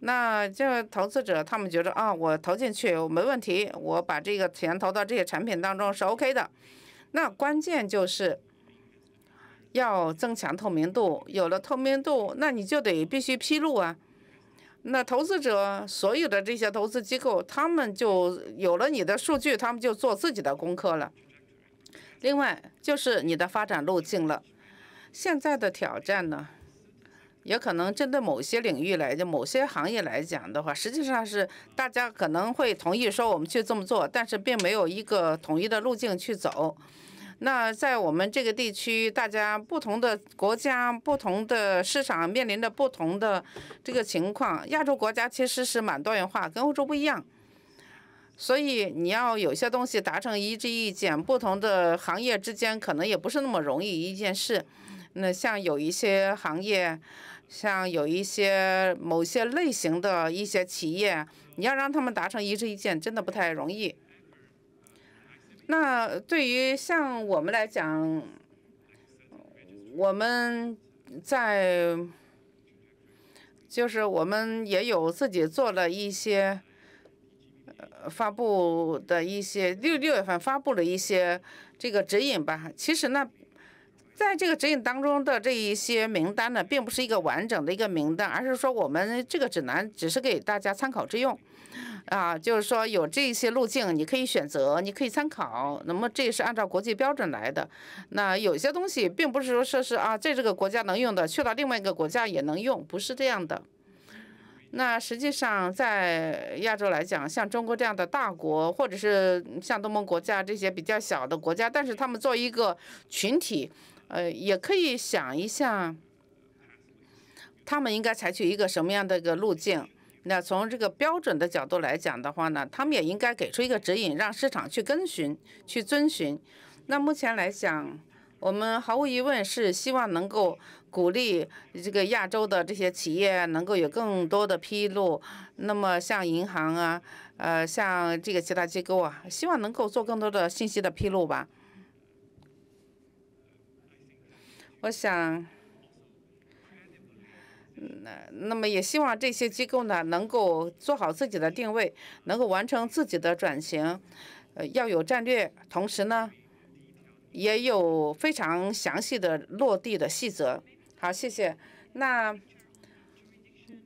那这投资者他们觉得啊，我投进去我没问题，我把这个钱投到这些产品当中是 OK 的。那关键就是。要增强透明度，有了透明度，那你就得必须披露啊。那投资者所有的这些投资机构，他们就有了你的数据，他们就做自己的功课了。另外就是你的发展路径了。现在的挑战呢，也可能针对某些领域来讲、某些行业来讲的话，实际上是大家可能会同意说我们去这么做，但是并没有一个统一的路径去走。那在我们这个地区，大家不同的国家、不同的市场面临着不同的这个情况，亚洲国家其实是蛮多元化，跟欧洲不一样。所以你要有些东西达成一致意见，不同的行业之间可能也不是那么容易一件事。那像有一些行业，像有一些某些类型的一些企业，你要让他们达成一致意见，真的不太容易。那对于像我们来讲，我们在就是我们也有自己做了一些发布的一些六六月份发布了一些这个指引吧。其实呢，在这个指引当中的这一些名单呢，并不是一个完整的一个名单，而是说我们这个指南只是给大家参考之用。啊，就是说有这些路径，你可以选择，你可以参考。那么这是按照国际标准来的。那有些东西并不是说说是啊，在这个国家能用的，去到另外一个国家也能用，不是这样的。那实际上在亚洲来讲，像中国这样的大国，或者是像东盟国家这些比较小的国家，但是他们作为一个群体，呃，也可以想一下，他们应该采取一个什么样的一个路径。那从这个标准的角度来讲的话呢，他们也应该给出一个指引，让市场去跟循、去遵循。那目前来讲，我们毫无疑问是希望能够鼓励这个亚洲的这些企业能够有更多的披露。那么像银行啊，呃，像这个其他机构啊，希望能够做更多的信息的披露吧。我想。那那么也希望这些机构呢能够做好自己的定位，能够完成自己的转型，呃，要有战略，同时呢也有非常详细的落地的细则。好，谢谢。那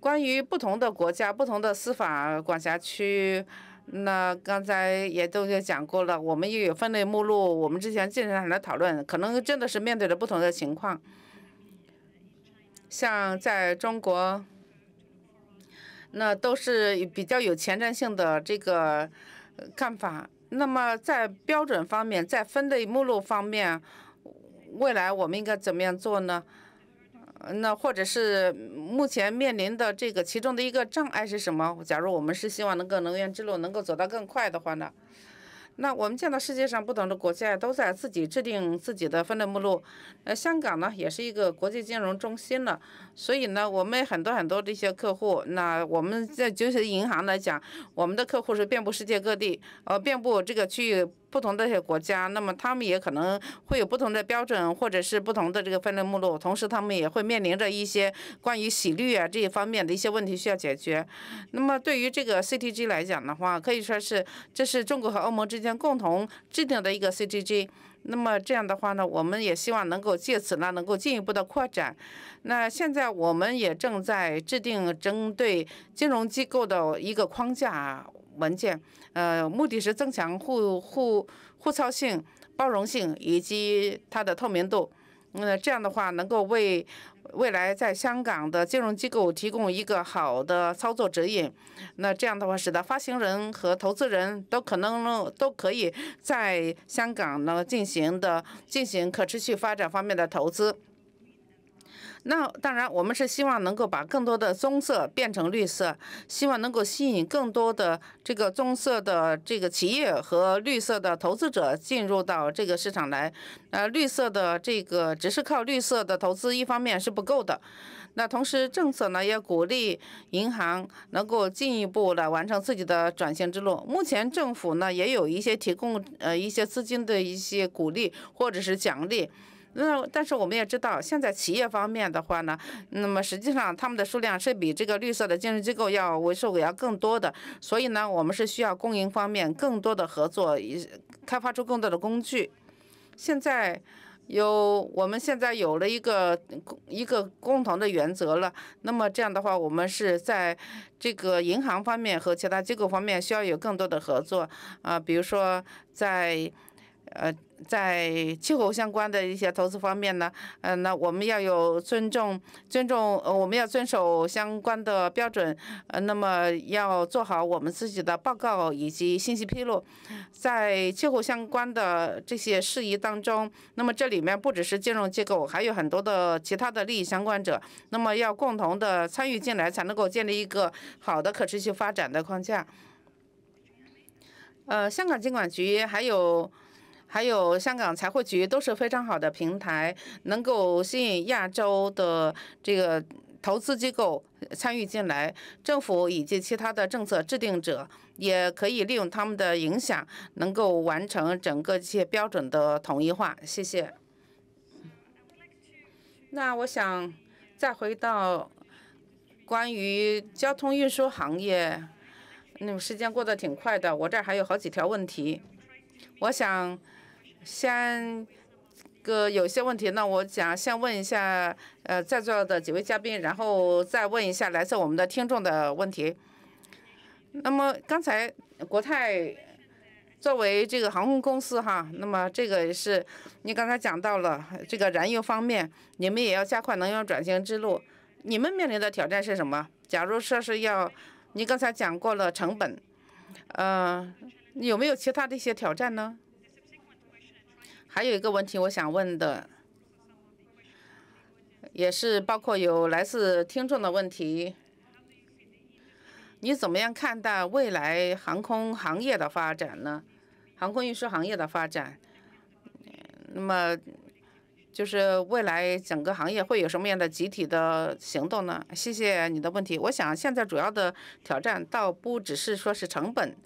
关于不同的国家、不同的司法管辖区，那刚才也都有讲过了，我们也有分类目录，我们之前进行了讨论，可能真的是面对着不同的情况。像在中国，那都是比较有前瞻性的这个看法。那么在标准方面，在分类目录方面，未来我们应该怎么样做呢？那或者是目前面临的这个其中的一个障碍是什么？假如我们是希望能够能源之路能够走得更快的话呢？那我们见到世界上不同的国家都在自己制定自己的分类目录，呃，香港呢也是一个国际金融中心呢。所以呢，我们很多很多这些客户，那我们在就是银行来讲，我们的客户是遍布世界各地，呃，遍布这个区域不同的些国家，那么他们也可能会有不同的标准，或者是不同的这个分类目录，同时他们也会面临着一些关于洗率啊这一方面的一些问题需要解决。那么对于这个 CTG 来讲的话，可以说是这是中国和欧盟之间共同制定的一个 CTG。那么这样的话呢，我们也希望能够借此呢，能够进一步的扩展。那现在我们也正在制定针对金融机构的一个框架文件，呃，目的是增强互互互操性、包容性以及它的透明度。嗯，这样的话能够为未来在香港的金融机构提供一个好的操作指引。那这样的话，使得发行人和投资人都可能都可以在香港呢进行的进行可持续发展方面的投资。那当然，我们是希望能够把更多的棕色变成绿色，希望能够吸引更多的这个棕色的这个企业和绿色的投资者进入到这个市场来。呃，绿色的这个只是靠绿色的投资一方面是不够的，那同时政策呢也鼓励银行能够进一步的完成自己的转型之路。目前政府呢也有一些提供呃一些资金的一些鼓励或者是奖励。那但是我们也知道，现在企业方面的话呢，那么实际上他们的数量是比这个绿色的金融机构要为数也要更多的，所以呢，我们是需要供应方面更多的合作，开发出更多的工具。现在有我们现在有了一个一个共同的原则了，那么这样的话，我们是在这个银行方面和其他机构方面需要有更多的合作啊，比如说在呃。在气候相关的一些投资方面呢，呃，那我们要有尊重，尊重，呃，我们要遵守相关的标准，呃，那么要做好我们自己的报告以及信息披露，在气候相关的这些事宜当中，那么这里面不只是金融机构，还有很多的其他的利益相关者，那么要共同的参与进来，才能够建立一个好的可持续发展的框架。呃，香港监管局还有。还有香港财会局都是非常好的平台，能够吸引亚洲的这个投资机构参与进来。政府以及其他的政策制定者也可以利用他们的影响，能够完成整个这些标准的统一化。谢谢。那我想再回到关于交通运输行业，那时间过得挺快的，我这儿还有好几条问题，我想。先个有些问题那我讲先问一下呃在座的几位嘉宾，然后再问一下来自我们的听众的问题。那么刚才国泰作为这个航空公司哈，那么这个是你刚才讲到了这个燃油方面，你们也要加快能源转型之路，你们面临的挑战是什么？假如说是要你刚才讲过了成本，呃有没有其他的一些挑战呢？还有一个问题，我想问的，也是包括有来自听众的问题。你怎么样看待未来航空行业的发展呢？航空运输行业的发展，那么就是未来整个行业会有什么样的集体的行动呢？谢谢你的问题。我想现在主要的挑战倒不只是说是成本。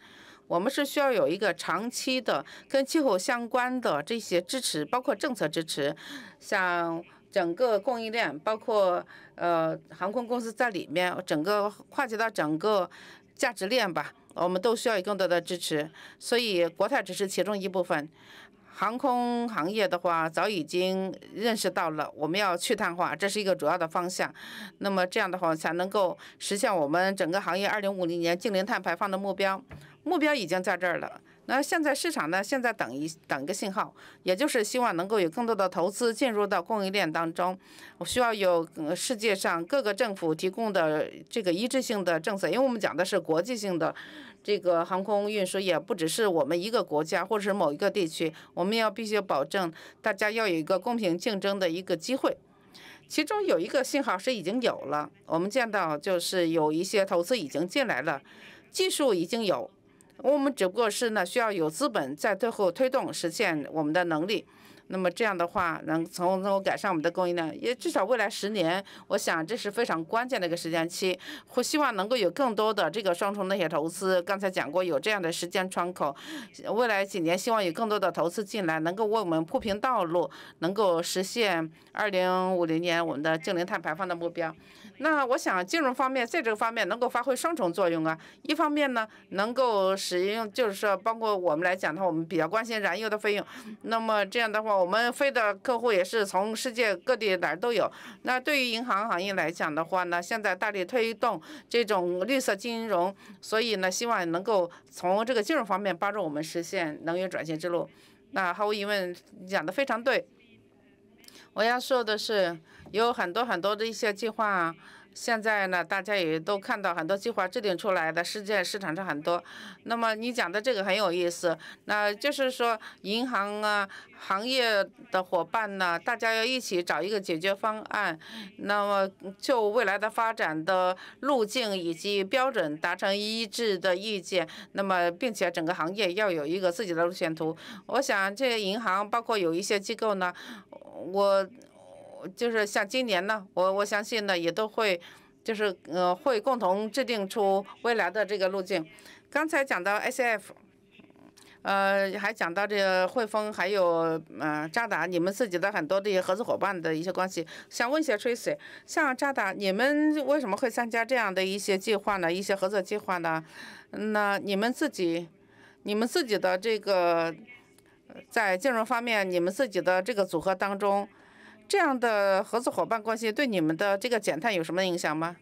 我们是需要有一个长期的跟气候相关的这些支持，包括政策支持，像整个供应链，包括呃航空公司在里面，整个跨界到整个价值链吧，我们都需要有更多的支持。所以国泰只是其中一部分。航空行业的话，早已经认识到了我们要去碳化，这是一个主要的方向。那么这样的话，才能够实现我们整个行业二零五零年净零碳排放的目标。目标已经在这儿了。那现在市场呢？现在等一等一个信号，也就是希望能够有更多的投资进入到供应链当中。我需要有世界上各个政府提供的这个一致性的政策，因为我们讲的是国际性的这个航空运输业，不只是我们一个国家或者是某一个地区。我们要必须保证大家要有一个公平竞争的一个机会。其中有一个信号是已经有了，我们见到就是有一些投资已经进来了，技术已经有。我们只不过是呢，需要有资本在最后推动实现我们的能力。那么这样的话，能从中改善我们的供应量。也至少未来十年，我想这是非常关键的一个时间期。我希望能够有更多的这个双重的一些投资。刚才讲过有这样的时间窗口，未来几年希望有更多的投资进来，能够为我们铺平道路，能够实现二零五零年我们的净零碳排放的目标。那我想金融方面在这个方面能够发挥双重作用啊，一方面呢能够使用，就是说包括我们来讲的话，我们比较关心燃油的费用，那么这样的话，我们飞的客户也是从世界各地哪儿都有。那对于银行行业来讲的话呢，现在大力推动这种绿色金融，所以呢，希望能够从这个金融方面帮助我们实现能源转型之路。那毫无疑问，讲的非常对。我要说的是。有很多很多的一些计划，现在呢，大家也都看到很多计划制定出来的，实际市场上很多。那么你讲的这个很有意思，那就是说银行啊行业的伙伴呢，大家要一起找一个解决方案。那么就未来的发展的路径以及标准达成一致的意见，那么并且整个行业要有一个自己的路线图。我想这些银行包括有一些机构呢，我。就是像今年呢，我我相信呢也都会，就是呃会共同制定出未来的这个路径。刚才讲到 S F，呃还讲到这个汇丰，还有嗯渣打，你们自己的很多的合作伙伴的一些关系。想问一下 Tracy，像渣打，你们为什么会参加这样的一些计划呢？一些合作计划呢？那你们自己，你们自己的这个在金融方面，你们自己的这个组合当中。这样的合作伙伴关系对你们的这个减碳有什么影响吗？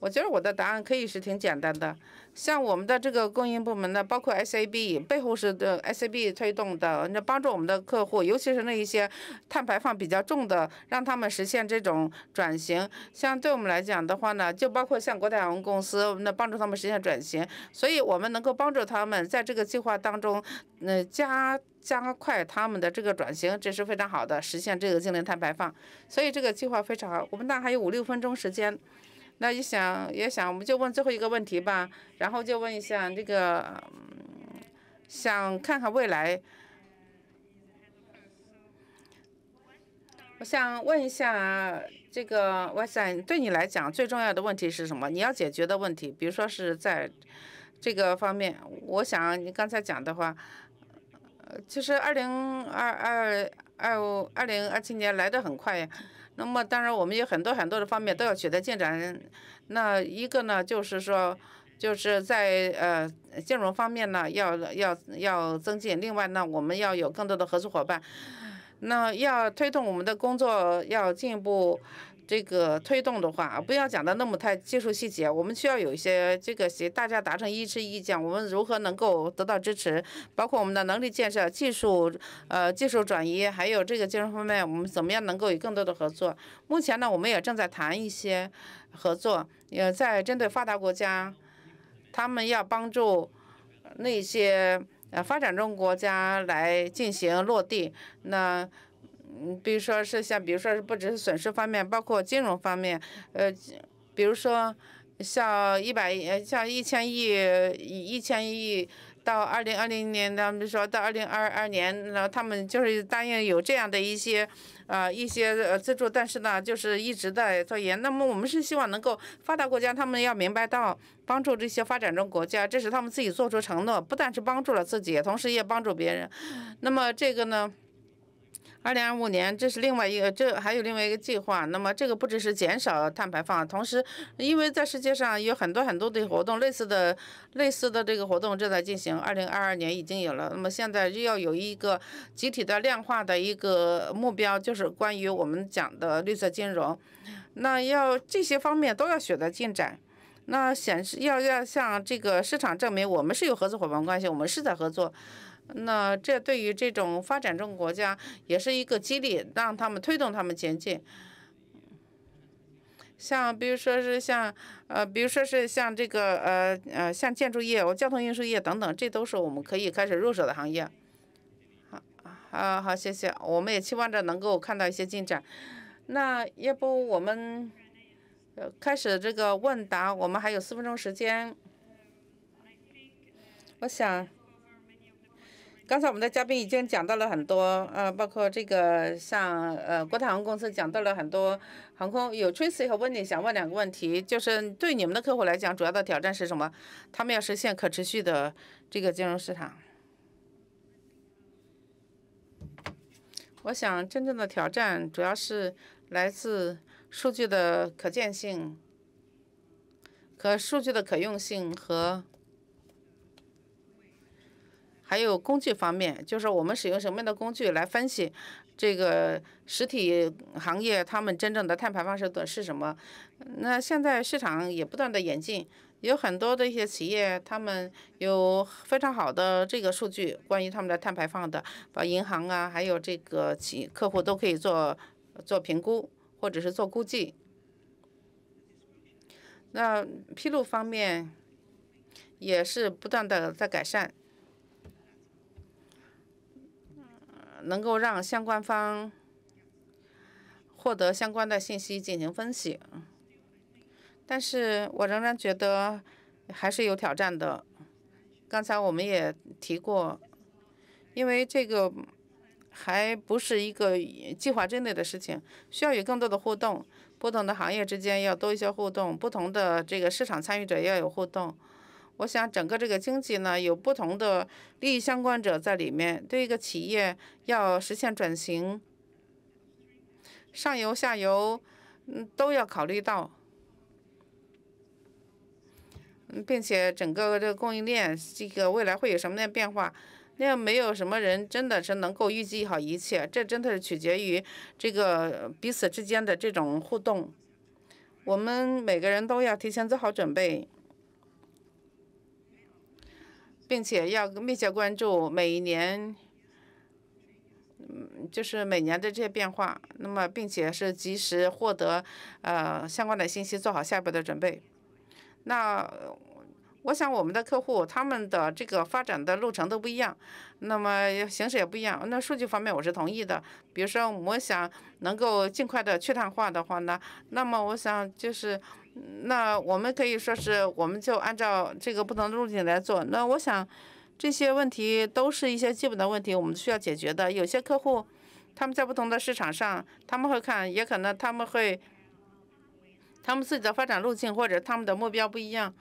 我觉得我的答案可以是挺简单的。像我们的这个供应部门呢，包括 SAB 背后是的 SAB 推动的，那帮助我们的客户，尤其是那一些碳排放比较重的，让他们实现这种转型。像对我们来讲的话呢，就包括像国泰航空公司，那帮助他们实现转型，所以我们能够帮助他们在这个计划当中，那加。加快他们的这个转型，这是非常好的，实现这个净零碳排放，所以这个计划非常好。我们那还有五六分钟时间，那也想也想，我们就问最后一个问题吧，然后就问一下这个，想看看未来。我想问一下这个，哇塞，对你来讲最重要的问题是什么？你要解决的问题，比如说是在这个方面，我想你刚才讲的话。其实二零二二二五二零二七年来的很快呀，那么当然我们有很多很多的方面都要取得进展，那一个呢就是说，就是在呃金融方面呢要要要增进，另外呢我们要有更多的合作伙伴，那要推动我们的工作要进一步。这个推动的话，不要讲的那么太技术细节，我们需要有一些这个些大家达成一致意见，我们如何能够得到支持，包括我们的能力建设、技术、呃技术转移，还有这个金融方面，我们怎么样能够有更多的合作？目前呢，我们也正在谈一些合作，也在针对发达国家，他们要帮助那些呃发展中国家来进行落地，那。嗯，比如说是像，比如说是不只是损失方面，包括金融方面，呃，比如说像一百亿，像一千亿，一千亿到二零二零年，他们说到二零二二年，那他们就是答应有这样的一些啊一些呃资助，但是呢，就是一直在拖延。那么我们是希望能够发达国家他们要明白到帮助这些发展中国家，这是他们自己做出承诺，不但是帮助了自己，同时也帮助别人。那么这个呢？二零二五年，这是另外一个，这还有另外一个计划。那么这个不只是减少碳排放，同时，因为在世界上有很多很多的活动类似的、类似的这个活动正在进行。二零二二年已经有了，那么现在又要有一个集体的量化的一个目标，就是关于我们讲的绿色金融，那要这些方面都要取得进展。那显示要要向这个市场证明，我们是有合作伙伴关系，我们是在合作。那这对于这种发展中国家也是一个激励，让他们推动他们前进。像比如说是像，呃，比如说是像这个，呃呃，像建筑业、交通运输业等等，这都是我们可以开始入手的行业。好啊，好，谢谢。我们也期望着能够看到一些进展。那要不我们，呃，开始这个问答，我们还有四分钟时间。我想。刚才我们的嘉宾已经讲到了很多，呃，包括这个像呃国泰航空公司讲到了很多航空。有 Tracy 和 Wendy 想问两个问题，就是对你们的客户来讲，主要的挑战是什么？他们要实现可持续的这个金融市场。我想，真正的挑战主要是来自数据的可见性、和数据的可用性和。还有工具方面，就是我们使用什么样的工具来分析这个实体行业他们真正的碳排放是的是什么？那现在市场也不断的演进，有很多的一些企业他们有非常好的这个数据关于他们的碳排放的，把银行啊，还有这个企客户都可以做做评估或者是做估计。那披露方面也是不断的在改善。能够让相关方获得相关的信息进行分析，但是我仍然觉得还是有挑战的。刚才我们也提过，因为这个还不是一个计划针对的事情，需要有更多的互动。不同的行业之间要多一些互动，不同的这个市场参与者要有互动。我想，整个这个经济呢，有不同的利益相关者在里面。对一个企业要实现转型，上游、下游，嗯，都要考虑到。嗯，并且整个这个供应链，这个未来会有什么样变化？那没有什么人真的是能够预计好一切，这真的是取决于这个彼此之间的这种互动。我们每个人都要提前做好准备。并且要密切关注每一年，嗯，就是每年的这些变化。那么，并且是及时获得，呃，相关的信息，做好下一步的准备。那我想，我们的客户他们的这个发展的路程都不一样，那么形式也不一样。那数据方面，我是同意的。比如说，我想能够尽快的去碳化的话呢，那么我想就是。那我们可以说是我们就按照这个不同的路径来做。那我想，这些问题都是一些基本的问题，我们需要解决的。有些客户，他们在不同的市场上，他们会看，也可能他们会，他们自己的发展路径或者他们的目标不一样。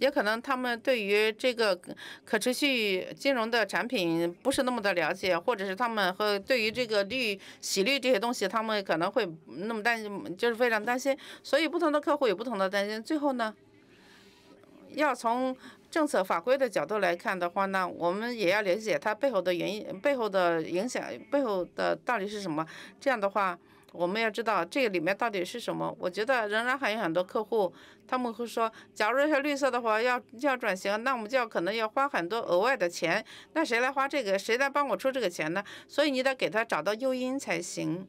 也可能他们对于这个可持续金融的产品不是那么的了解，或者是他们和对于这个利洗率这些东西，他们可能会那么担心，就是非常担心。所以，不同的客户有不同的担心。最后呢，要从政策法规的角度来看的话呢，我们也要了解它背后的原因、背后的影响、背后的道理是什么。这样的话。我们要知道这个里面到底是什么？我觉得仍然还有很多客户，他们会说，假如说绿色的话，要要转型，那我们就要可能要花很多额外的钱，那谁来花这个？谁来帮我出这个钱呢？所以你得给他找到诱因才行。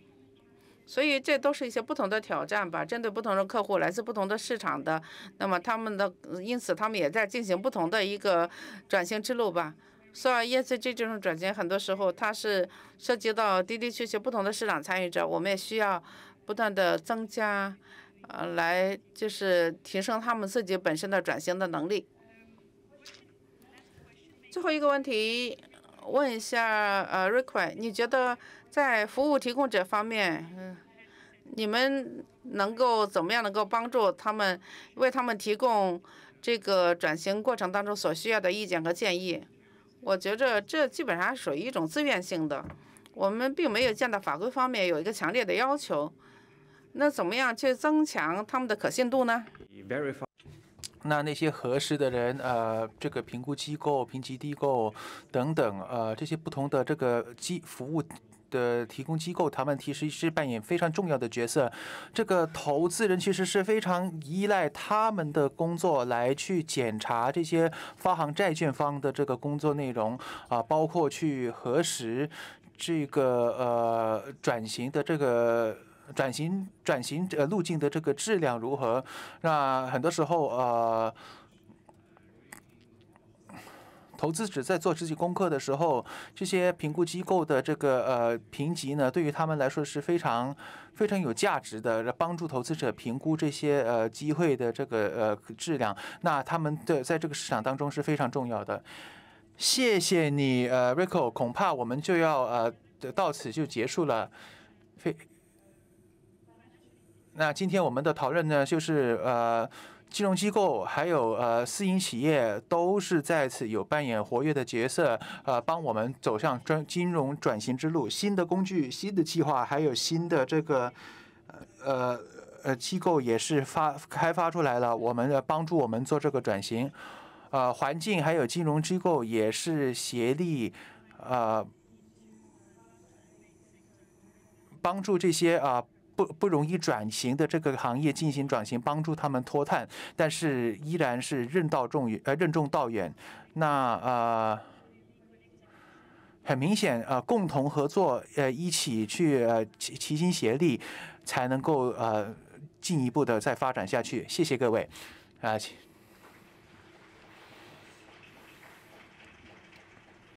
所以这都是一些不同的挑战吧，针对不同的客户，来自不同的市场的，那么他们的因此他们也在进行不同的一个转型之路吧。所以，s g 这种转型，很多时候它是涉及到的的确确不同的市场参与者，我们也需要不断的增加，呃，来就是提升他们自己本身的转型的能力。最后一个问题，问一下呃 r e q u e 你觉得在服务提供者方面，嗯，你们能够怎么样能够帮助他们，为他们提供这个转型过程当中所需要的意见和建议？我觉着这基本上属于一种自愿性的，我们并没有见到法规方面有一个强烈的要求。那怎么样去增强他们的可信度呢？那那些核实的人，呃，这个评估机构、评级机构等等，呃，这些不同的这个机服务。的提供机构，他们其实是扮演非常重要的角色。这个投资人其实是非常依赖他们的工作来去检查这些发行债券方的这个工作内容啊，包括去核实这个呃转型的这个转型转型呃路径的这个质量如何。那很多时候呃。投资者在做自己功课的时候，这些评估机构的这个呃评级呢，对于他们来说是非常非常有价值的，帮助投资者评估这些呃机会的这个呃质量。那他们的在这个市场当中是非常重要的。谢谢你，呃，Rico，恐怕我们就要呃到此就结束了。那今天我们的讨论呢，就是呃。金融机构还有呃私营企业都是在此有扮演活跃的角色，呃，帮我们走向专金融转型之路。新的工具、新的计划还有新的这个，呃呃机构也是发开发出来了，我们的帮助我们做这个转型。呃，环境还有金融机构也是协力，呃。帮助这些啊。不不容易转型的这个行业进行转型，帮助他们脱碳，但是依然是任道重远，呃，任重道远。那呃。很明显呃，共同合作，呃，一起去呃齐齐心协力，才能够呃进一步的再发展下去。谢谢各位，啊。